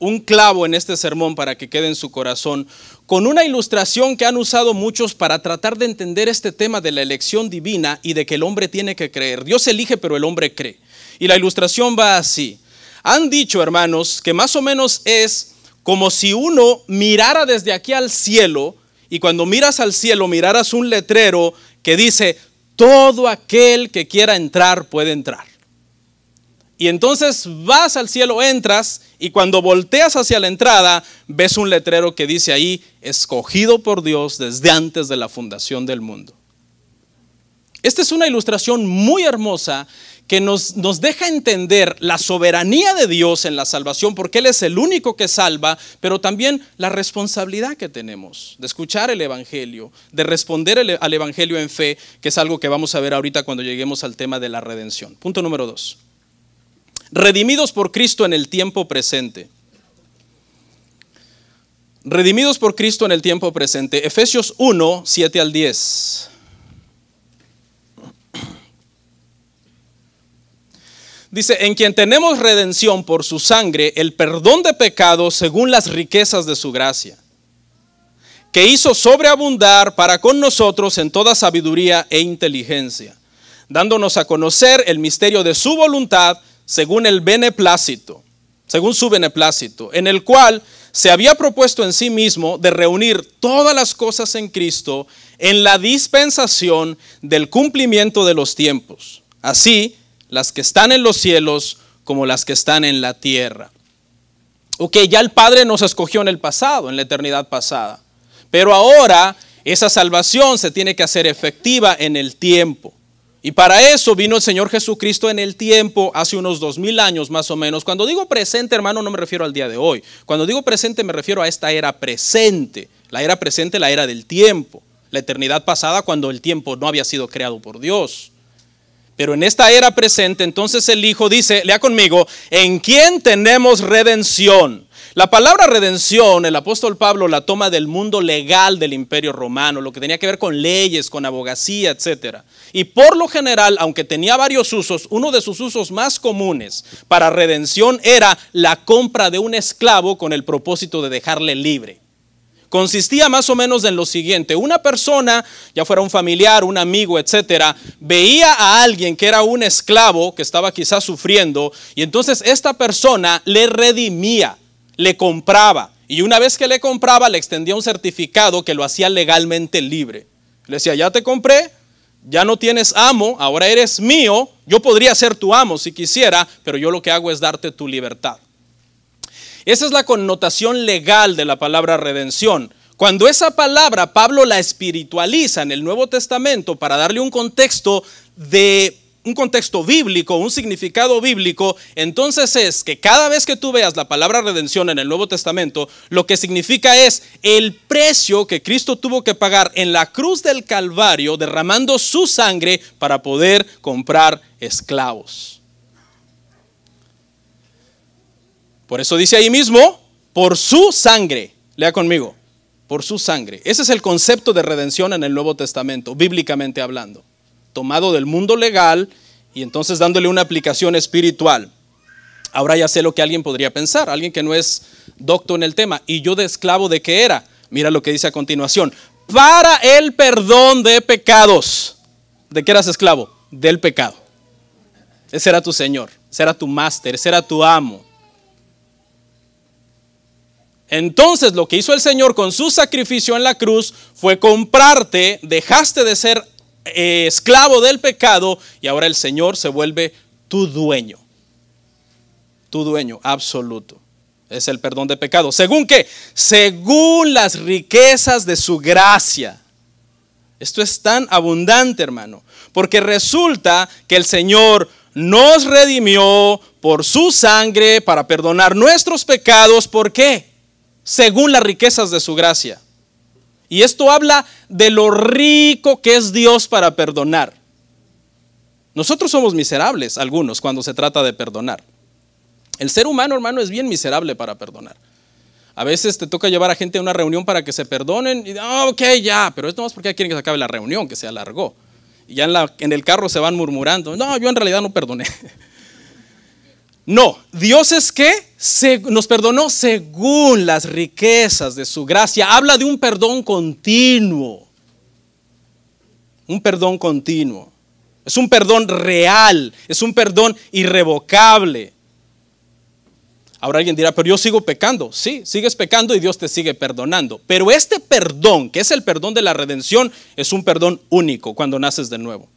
un clavo en este sermón para que quede en su corazón, con una ilustración que han usado muchos para tratar de entender este tema de la elección divina y de que el hombre tiene que creer. Dios elige, pero el hombre cree. Y la ilustración va así. Han dicho, hermanos, que más o menos es como si uno mirara desde aquí al cielo, y cuando miras al cielo, mirarás un letrero que dice, todo aquel que quiera entrar puede entrar. Y entonces vas al cielo, entras y cuando volteas hacia la entrada, ves un letrero que dice ahí, escogido por Dios desde antes de la fundación del mundo. Esta es una ilustración muy hermosa que nos, nos, deja entender la soberanía de Dios en la salvación, porque Él es el único que salva, pero también la responsabilidad que tenemos de escuchar el Evangelio, de responder e, al Evangelio en fe, que es algo que vamos a ver ahorita cuando lleguemos al tema de la redención. Punto número dos. Redimidos por Cristo en el tiempo presente. Redimidos por Cristo en el tiempo presente. Efesios 1, 7 al 10. Dice, en quien tenemos redención por su sangre, el perdón de pecados según las riquezas de su gracia, que hizo sobreabundar para con nosotros en toda sabiduría e inteligencia, dándonos a conocer el misterio de su voluntad según el beneplácito, según su beneplácito, en el cual se había propuesto en sí mismo de reunir todas las cosas en Cristo en la dispensación del cumplimiento de los tiempos. Así, las que están en los cielos como las que están en la tierra. Ok, ya el Padre nos escogió en el pasado, en la eternidad pasada, pero ahora esa salvación se tiene que hacer efectiva en el tiempo. Y para eso vino el Señor Jesucristo en el tiempo, hace unos dos mil años más o menos. Cuando digo presente, hermano, no me refiero al día de hoy. Cuando digo presente, me refiero a esta era presente. La era presente, la era del tiempo. La eternidad pasada, cuando el tiempo no había sido creado por Dios. Pero en esta era presente, entonces el Hijo dice, lea conmigo, ¿en quién tenemos redención? La palabra redención, el apóstol Pablo la toma del mundo legal del imperio romano, lo que tenía que ver con leyes, con abogacía, etc. Y por lo general, aunque tenía varios usos, uno de sus usos más comunes para redención era la compra de un esclavo con el propósito de dejarle libre consistía más o menos en lo siguiente. Una persona, ya fuera un familiar, un amigo, etcétera, veía a alguien que era un esclavo que estaba quizás sufriendo y entonces esta persona le redimía, le compraba. Y una vez que le compraba, le extendía un certificado que lo hacía legalmente libre. Le decía, ya te compré, ya no tienes amo, ahora eres mío, yo podría ser tu amo si quisiera, pero yo lo que hago es darte tu libertad. Esa es la connotación legal de la palabra redención. Cuando esa palabra Pablo la espiritualiza en el Nuevo Testamento para darle un contexto de un contexto bíblico, un significado bíblico, entonces es que cada vez que tú veas la palabra redención en el Nuevo Testamento, lo que significa es el precio que Cristo tuvo que pagar en la cruz del Calvario, derramando su sangre para poder comprar esclavos. Por eso dice ahí mismo, por su sangre. Lea conmigo, por su sangre. Ese es el concepto de redención en el Nuevo Testamento, bíblicamente hablando, tomado del mundo legal y entonces dándole una aplicación espiritual. Ahora ya sé lo que alguien podría pensar, alguien que no es docto en el tema. ¿Y yo de esclavo de qué era? Mira lo que dice a continuación. Para el perdón de pecados. ¿De qué eras esclavo? Del pecado. Ese era tu Señor, ese era tu máster, ese era tu amo. Entonces lo que hizo el Señor con su sacrificio en la cruz fue comprarte, dejaste de ser eh, esclavo del pecado y ahora el Señor se vuelve tu dueño. Tu dueño absoluto. Es el perdón de pecado. ¿Según qué? Según las riquezas de su gracia. Esto es tan abundante, hermano. Porque resulta que el Señor nos redimió por su sangre para perdonar nuestros pecados. ¿Por qué? según las riquezas de su gracia. Y esto habla de lo rico que es Dios para perdonar. Nosotros somos miserables, algunos, cuando se trata de perdonar. El ser humano, hermano, es bien miserable para perdonar. A veces te toca llevar a gente a una reunión para que se perdonen y, oh, ok, ya, pero esto no porque quieren que se acabe la reunión, que se alargó. Y ya en, en el carro se van murmurando, no, yo en realidad no perdoné. [LAUGHS] No, Dios es que nos perdonó según las riquezas de su gracia. Habla de un perdón continuo. Un perdón continuo. Es un perdón real, es un perdón irrevocable. Ahora alguien dirá, pero yo sigo pecando. Sí, sigues pecando y Dios te sigue perdonando. Pero este perdón, que es el perdón de la redención, es un perdón único cuando naces de nuevo.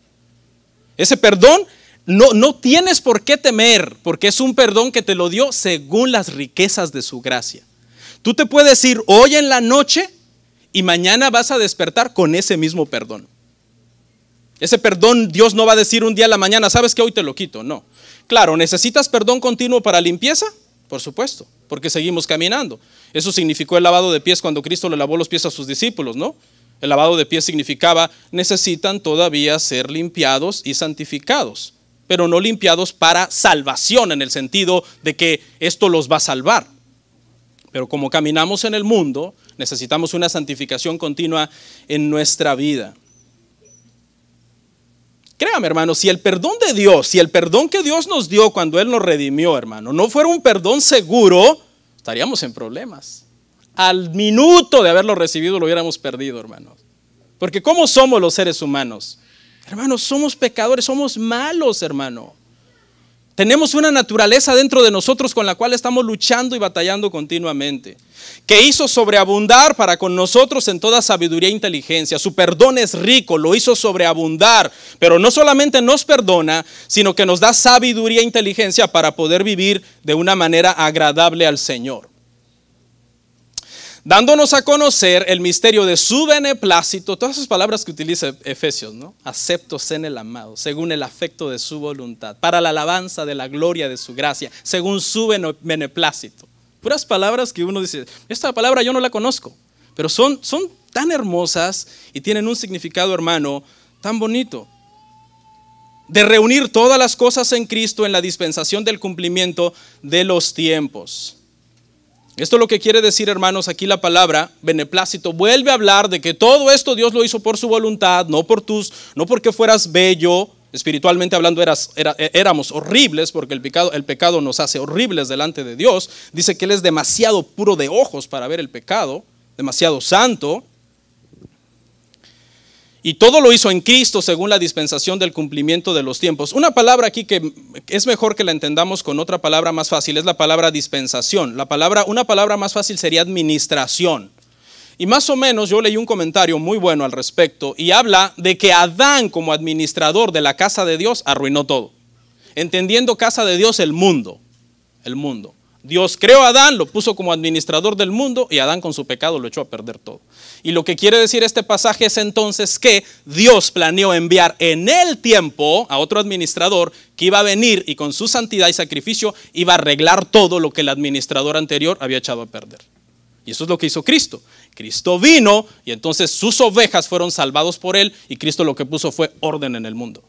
Ese perdón no, no tienes por qué temer, porque es un perdón que te lo dio según las riquezas de su gracia. Tú te puedes ir hoy en la noche y mañana vas a despertar con ese mismo perdón. Ese perdón Dios no va a decir un día a la mañana, sabes que hoy te lo quito, no. Claro, ¿necesitas perdón continuo para limpieza? Por supuesto, porque seguimos caminando. Eso significó el lavado de pies cuando Cristo le lavó los pies a sus discípulos, ¿no? El lavado de pies significaba, necesitan todavía ser limpiados y santificados pero no limpiados para salvación en el sentido de que esto los va a salvar. Pero como caminamos en el mundo, necesitamos una santificación continua en nuestra vida. Créame, hermano, si el perdón de Dios, si el perdón que Dios nos dio cuando Él nos redimió, hermano, no fuera un perdón seguro, estaríamos en problemas. Al minuto de haberlo recibido lo hubiéramos perdido, hermano. Porque ¿cómo somos los seres humanos? Hermanos, somos pecadores, somos malos, hermano. Tenemos una naturaleza dentro de nosotros con la cual estamos luchando y batallando continuamente, que hizo sobreabundar para con nosotros en toda sabiduría e inteligencia. Su perdón es rico, lo hizo sobreabundar, pero no solamente nos perdona, sino que nos da sabiduría e inteligencia para poder vivir de una manera agradable al Señor dándonos a conocer el misterio de su beneplácito, todas esas palabras que utiliza Efesios, ¿no? Aceptos en el amado, según el afecto de su voluntad, para la alabanza de la gloria de su gracia, según su beneplácito. Puras palabras que uno dice, esta palabra yo no la conozco, pero son, son tan hermosas y tienen un significado, hermano, tan bonito. De reunir todas las cosas en Cristo en la dispensación del cumplimiento de los tiempos esto es lo que quiere decir, hermanos, aquí la palabra beneplácito vuelve a hablar de que todo esto Dios lo hizo por su voluntad, no por tus, no porque fueras bello, espiritualmente hablando era, e, éramos horribles porque el pecado, el pecado nos hace horribles delante de Dios. Dice que Él es demasiado puro de ojos para ver el pecado, demasiado santo. Y todo lo hizo en Cristo según la dispensación del cumplimiento de los tiempos. Una palabra aquí que es mejor que la entendamos con otra palabra más fácil, es la palabra dispensación. La palabra, una palabra más fácil sería administración. Y más o menos yo leí un comentario muy bueno al respecto y habla de que Adán como administrador de la casa de Dios arruinó todo, entendiendo casa de Dios el mundo, el mundo. Dios creó a Adán, lo puso como administrador del mundo y Adán con su pecado lo echó a perder todo. Y lo que quiere decir este pasaje es entonces que Dios planeó enviar en el tiempo a otro administrador que iba a venir y con su santidad y sacrificio iba a arreglar todo lo que el administrador anterior había echado a perder. Y eso es lo que hizo Cristo. Cristo vino y entonces sus ovejas fueron salvados por él y Cristo lo que puso fue orden en el mundo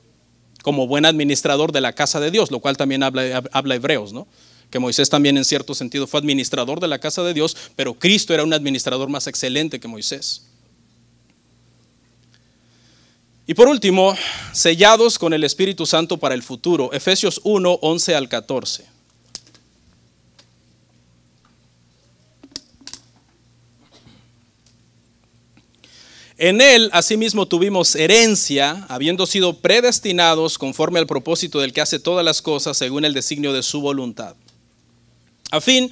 como buen administrador de la casa de Dios, lo cual también habla, habla Hebreos, ¿no? que Moisés también en cierto sentido fue administrador de la casa de Dios, pero Cristo era un administrador más excelente que Moisés. Y por último, sellados con el Espíritu Santo para el futuro, Efesios 1, 11 al 14. En él asimismo tuvimos herencia, habiendo sido predestinados conforme al propósito del que hace todas las cosas según el designio de su voluntad a fin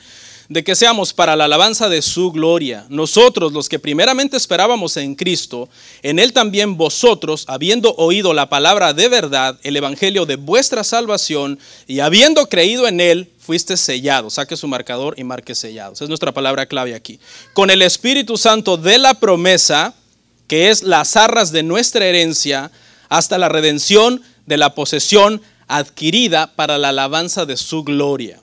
de que seamos para la alabanza de su gloria. Nosotros, los que primeramente esperábamos en Cristo, en Él también vosotros, habiendo oído la palabra de verdad, el Evangelio de vuestra salvación, y habiendo creído en Él, fuiste sellados. Saque su marcador y marque sellados. Es nuestra palabra clave aquí. Con el Espíritu Santo de la promesa, que es las arras de nuestra herencia, hasta la redención de la posesión adquirida para la alabanza de su gloria.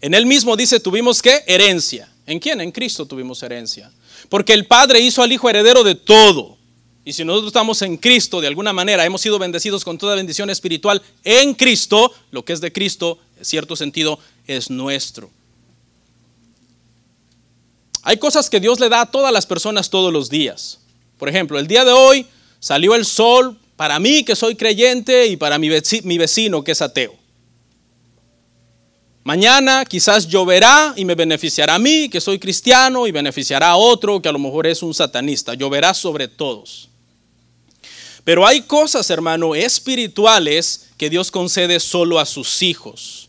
En él mismo dice, tuvimos ¿qué? herencia. ¿En quién? En Cristo tuvimos herencia. Porque el Padre hizo al Hijo heredero de todo. Y si nosotros estamos en Cristo, de alguna manera hemos sido bendecidos con toda bendición espiritual en Cristo, lo que es de Cristo, en cierto sentido, es nuestro. Hay cosas que Dios le da a todas las personas todos los días. Por ejemplo, el día de hoy salió el sol para mí que soy creyente y para mi vecino que es ateo. Mañana quizás lloverá y me beneficiará a mí, que soy cristiano, y beneficiará a otro que a lo mejor es un satanista. Lloverá sobre todos. Pero hay cosas, hermano, espirituales que Dios concede solo a sus hijos.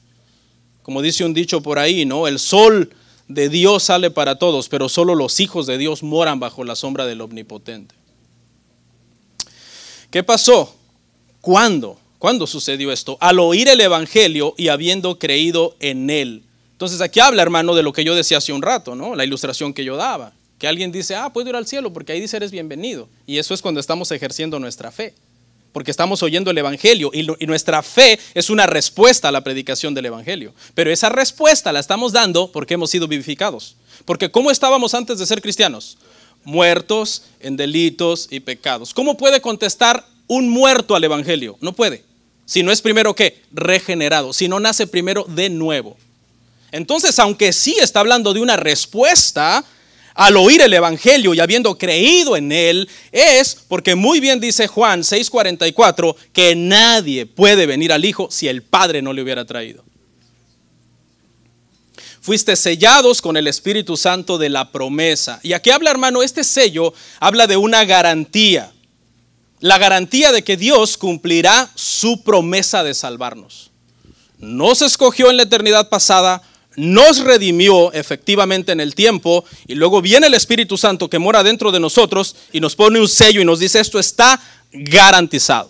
Como dice un dicho por ahí, ¿no? El sol de Dios sale para todos, pero solo los hijos de Dios moran bajo la sombra del Omnipotente. ¿Qué pasó? ¿Cuándo? ¿Cuándo sucedió esto? Al oír el Evangelio y habiendo creído en él. Entonces aquí habla, hermano, de lo que yo decía hace un rato, ¿no? La ilustración que yo daba. Que alguien dice, ah, puedo ir al cielo porque ahí dice eres bienvenido. Y eso es cuando estamos ejerciendo nuestra fe. Porque estamos oyendo el Evangelio y, y nuestra fe es una respuesta a la predicación del Evangelio. Pero esa respuesta la estamos dando porque hemos sido vivificados. Porque ¿cómo estábamos antes de ser cristianos? Muertos en delitos y pecados. ¿Cómo puede contestar un muerto al Evangelio? No puede. Si no es primero que regenerado, si no nace primero de nuevo. Entonces, aunque sí está hablando de una respuesta al oír el Evangelio y habiendo creído en él, es porque muy bien dice Juan 6:44 que nadie puede venir al Hijo si el Padre no le hubiera traído. Fuiste sellados con el Espíritu Santo de la promesa. Y aquí habla, hermano, este sello habla de una garantía la garantía de que Dios cumplirá su promesa de salvarnos. Nos escogió en la eternidad pasada, nos redimió efectivamente en el tiempo y luego viene el Espíritu Santo que mora dentro de nosotros y nos pone un sello y nos dice esto está garantizado.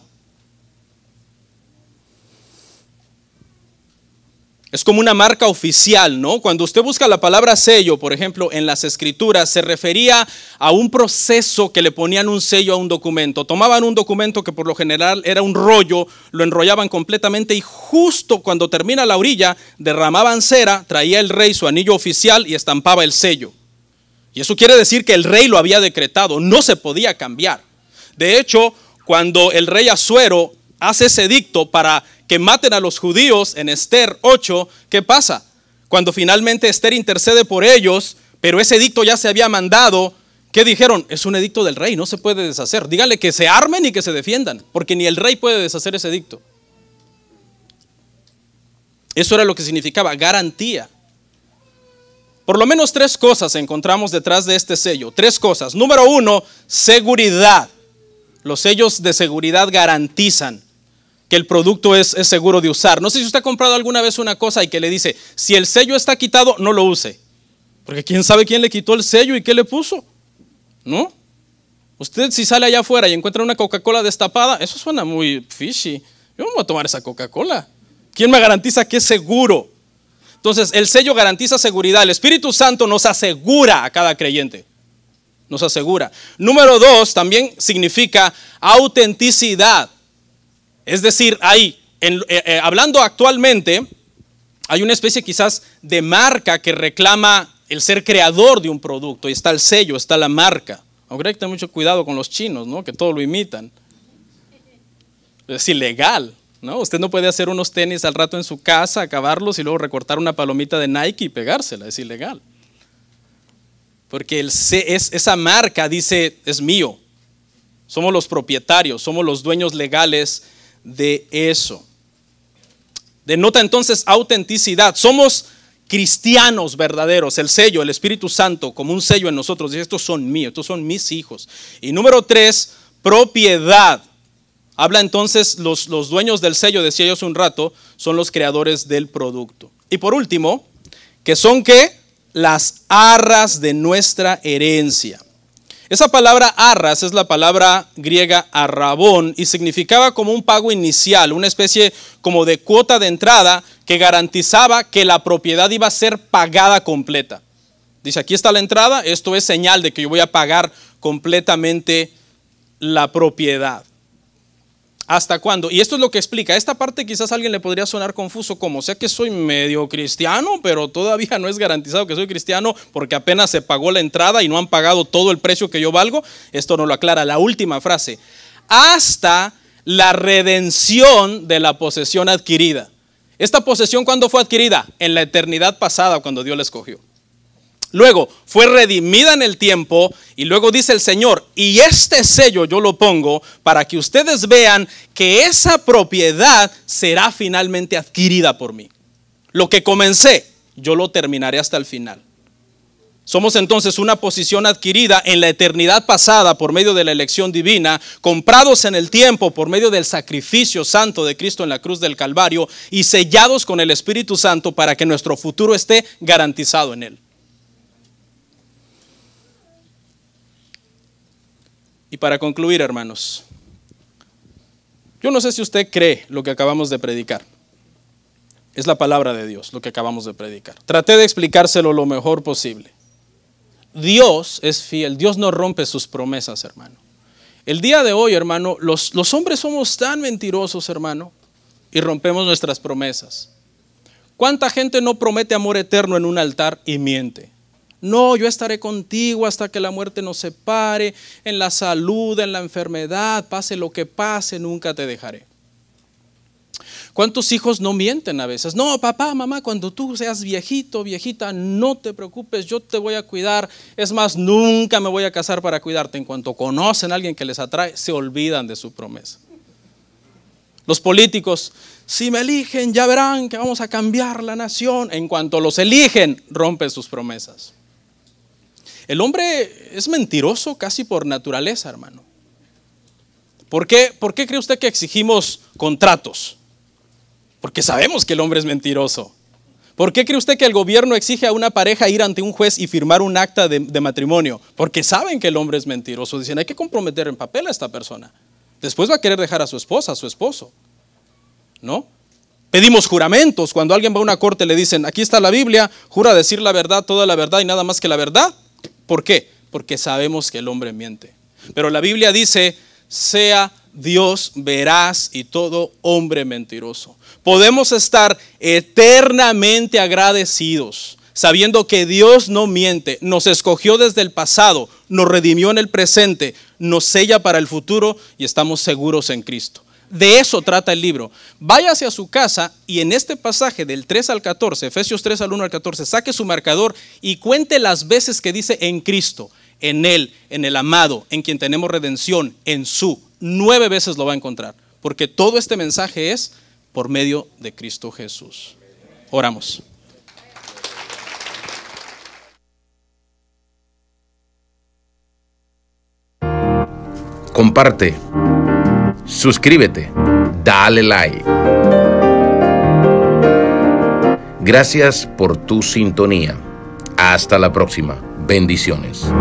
Es como una marca oficial, ¿no? Cuando usted busca la palabra sello, por ejemplo, en las escrituras, se refería a un proceso que le ponían un sello a un documento. Tomaban un documento que por lo general era un rollo, lo enrollaban completamente y justo cuando termina la orilla, derramaban cera, traía el rey su anillo oficial y estampaba el sello. Y eso quiere decir que el rey lo había decretado, no se podía cambiar. De hecho, cuando el rey Azuero hace ese dicto para que maten a los judíos en Esther 8, ¿qué pasa? Cuando finalmente Esther intercede por ellos, pero ese edicto ya se había mandado, ¿qué dijeron? Es un edicto del rey, no se puede deshacer. Díganle que se armen y que se defiendan, porque ni el rey puede deshacer ese edicto. Eso era lo que significaba garantía. Por lo menos tres cosas encontramos detrás de este sello. Tres cosas. Número uno, seguridad. Los sellos de seguridad garantizan que el producto es, seguro de usar. No sé si usted ha comprado alguna vez una cosa y que le dice, si el sello está quitado, no lo use. Porque quién sabe quién le quitó el sello y qué le puso. ¿No? Usted si sale allá afuera y encuentra una Coca-Cola destapada, eso suena muy fishy. Yo no voy a tomar esa Coca-Cola. ¿Quién me garantiza que es seguro? Entonces, el sello garantiza seguridad. El Espíritu Santo nos asegura a cada creyente. Nos asegura. Número dos, también significa autenticidad. Es decir, hay, eh, eh, hablando actualmente, hay una especie quizás de marca que reclama el ser creador de un producto, y está el sello, está la marca. Aunque hay que tener mucho cuidado con los chinos, ¿no? que todo lo imitan. Es ilegal, ¿no? Usted no puede hacer unos tenis al rato en su casa, acabarlos y luego recortar una palomita de Nike y pegársela, es ilegal. Porque esa marca dice, es mío, somos los propietarios, somos los dueños legales de eso. Denota entonces autenticidad. Somos cristianos verdaderos, el sello, el Espíritu Santo como un sello en nosotros. Dice, estos son míos, estos son mis hijos. Y número tres, propiedad. Habla entonces los, dueños del sello, decía yo hace un rato, son los creadores del producto. Y por último, que son que las arras de nuestra herencia. Esa palabra arras es la palabra griega arrabón y significaba como un pago inicial, una especie como de cuota de entrada que garantizaba que la propiedad iba a ser pagada completa. Dice, aquí está la entrada, esto es señal de que yo voy a pagar completamente la propiedad. ¿Hasta cuándo? Y esto es lo que explica. Esta parte quizás a alguien le podría sonar confuso, como sea que soy medio cristiano, pero todavía no es garantizado que soy cristiano porque apenas se pagó la entrada y no han pagado todo el precio que yo valgo. Esto no lo aclara. La última frase. Hasta la redención de la posesión adquirida. ¿Esta posesión cuándo fue adquirida? En la eternidad pasada, cuando Dios la escogió. Luego fue redimida en el tiempo y luego dice el Señor, y este sello yo lo pongo para que ustedes vean que esa propiedad será finalmente adquirida por mí. Lo que comencé, yo lo terminaré hasta el final. Somos entonces una posición adquirida en la eternidad pasada por medio de la elección divina, comprados en el tiempo por medio del sacrificio santo de Cristo en la cruz del Calvario y sellados con el Espíritu Santo para que nuestro futuro esté garantizado en él. Y para concluir, hermanos, yo no sé si usted cree lo que acabamos de predicar. Es la palabra de Dios lo que acabamos de predicar. Traté de explicárselo lo mejor posible. Dios es fiel, Dios no rompe sus promesas, hermano. El día de hoy, hermano, los, los hombres somos tan mentirosos, hermano, y rompemos nuestras promesas. ¿Cuánta gente no promete amor eterno en un altar y miente? No, yo estaré contigo hasta que la muerte nos separe, en la salud, en la enfermedad, pase lo que pase, nunca te dejaré. ¿Cuántos hijos no mienten a veces? No, papá, mamá, cuando tú seas viejito, viejita, no te preocupes, yo te voy a cuidar. Es más, nunca me voy a casar para cuidarte. En cuanto conocen a alguien que les atrae, se olvidan de su promesa. Los políticos, si me eligen, ya verán que vamos a cambiar la nación. En cuanto los eligen, rompen sus promesas. El hombre es mentiroso casi por naturaleza, hermano. ¿Por qué, cree usted que exigimos contratos? Porque sabemos que el hombre es mentiroso. ¿Por qué cree usted que el gobierno exige a una pareja ir ante un juez y firmar un acta de, de, matrimonio? Porque saben que el hombre es mentiroso. Dicen, hay que comprometer en papel a esta persona. Después va a querer dejar a su esposa, a su esposo. ¿No? Pedimos juramentos. Cuando alguien va a una corte le dicen, aquí está la Biblia, jura decir la verdad, toda la verdad y nada más que la verdad. ¿Por qué? Porque sabemos que el hombre miente. Pero la Biblia dice, sea Dios veraz y todo hombre mentiroso. Podemos estar eternamente agradecidos, sabiendo que Dios no miente, nos escogió desde el pasado, nos redimió en el presente, nos sella para el futuro y estamos seguros en Cristo. De eso trata el libro. Váyase a su casa y en este pasaje del 3 al 14, Efesios 3 al 1 al 14, saque su marcador y cuente las veces que dice en Cristo, en Él, en el amado, en quien tenemos redención, en su. Nueve veces lo va a encontrar, porque todo este mensaje es por medio de Cristo Jesús. Oramos. Comparte Suscríbete, dale like. Gracias por tu sintonía. Hasta la próxima. Bendiciones.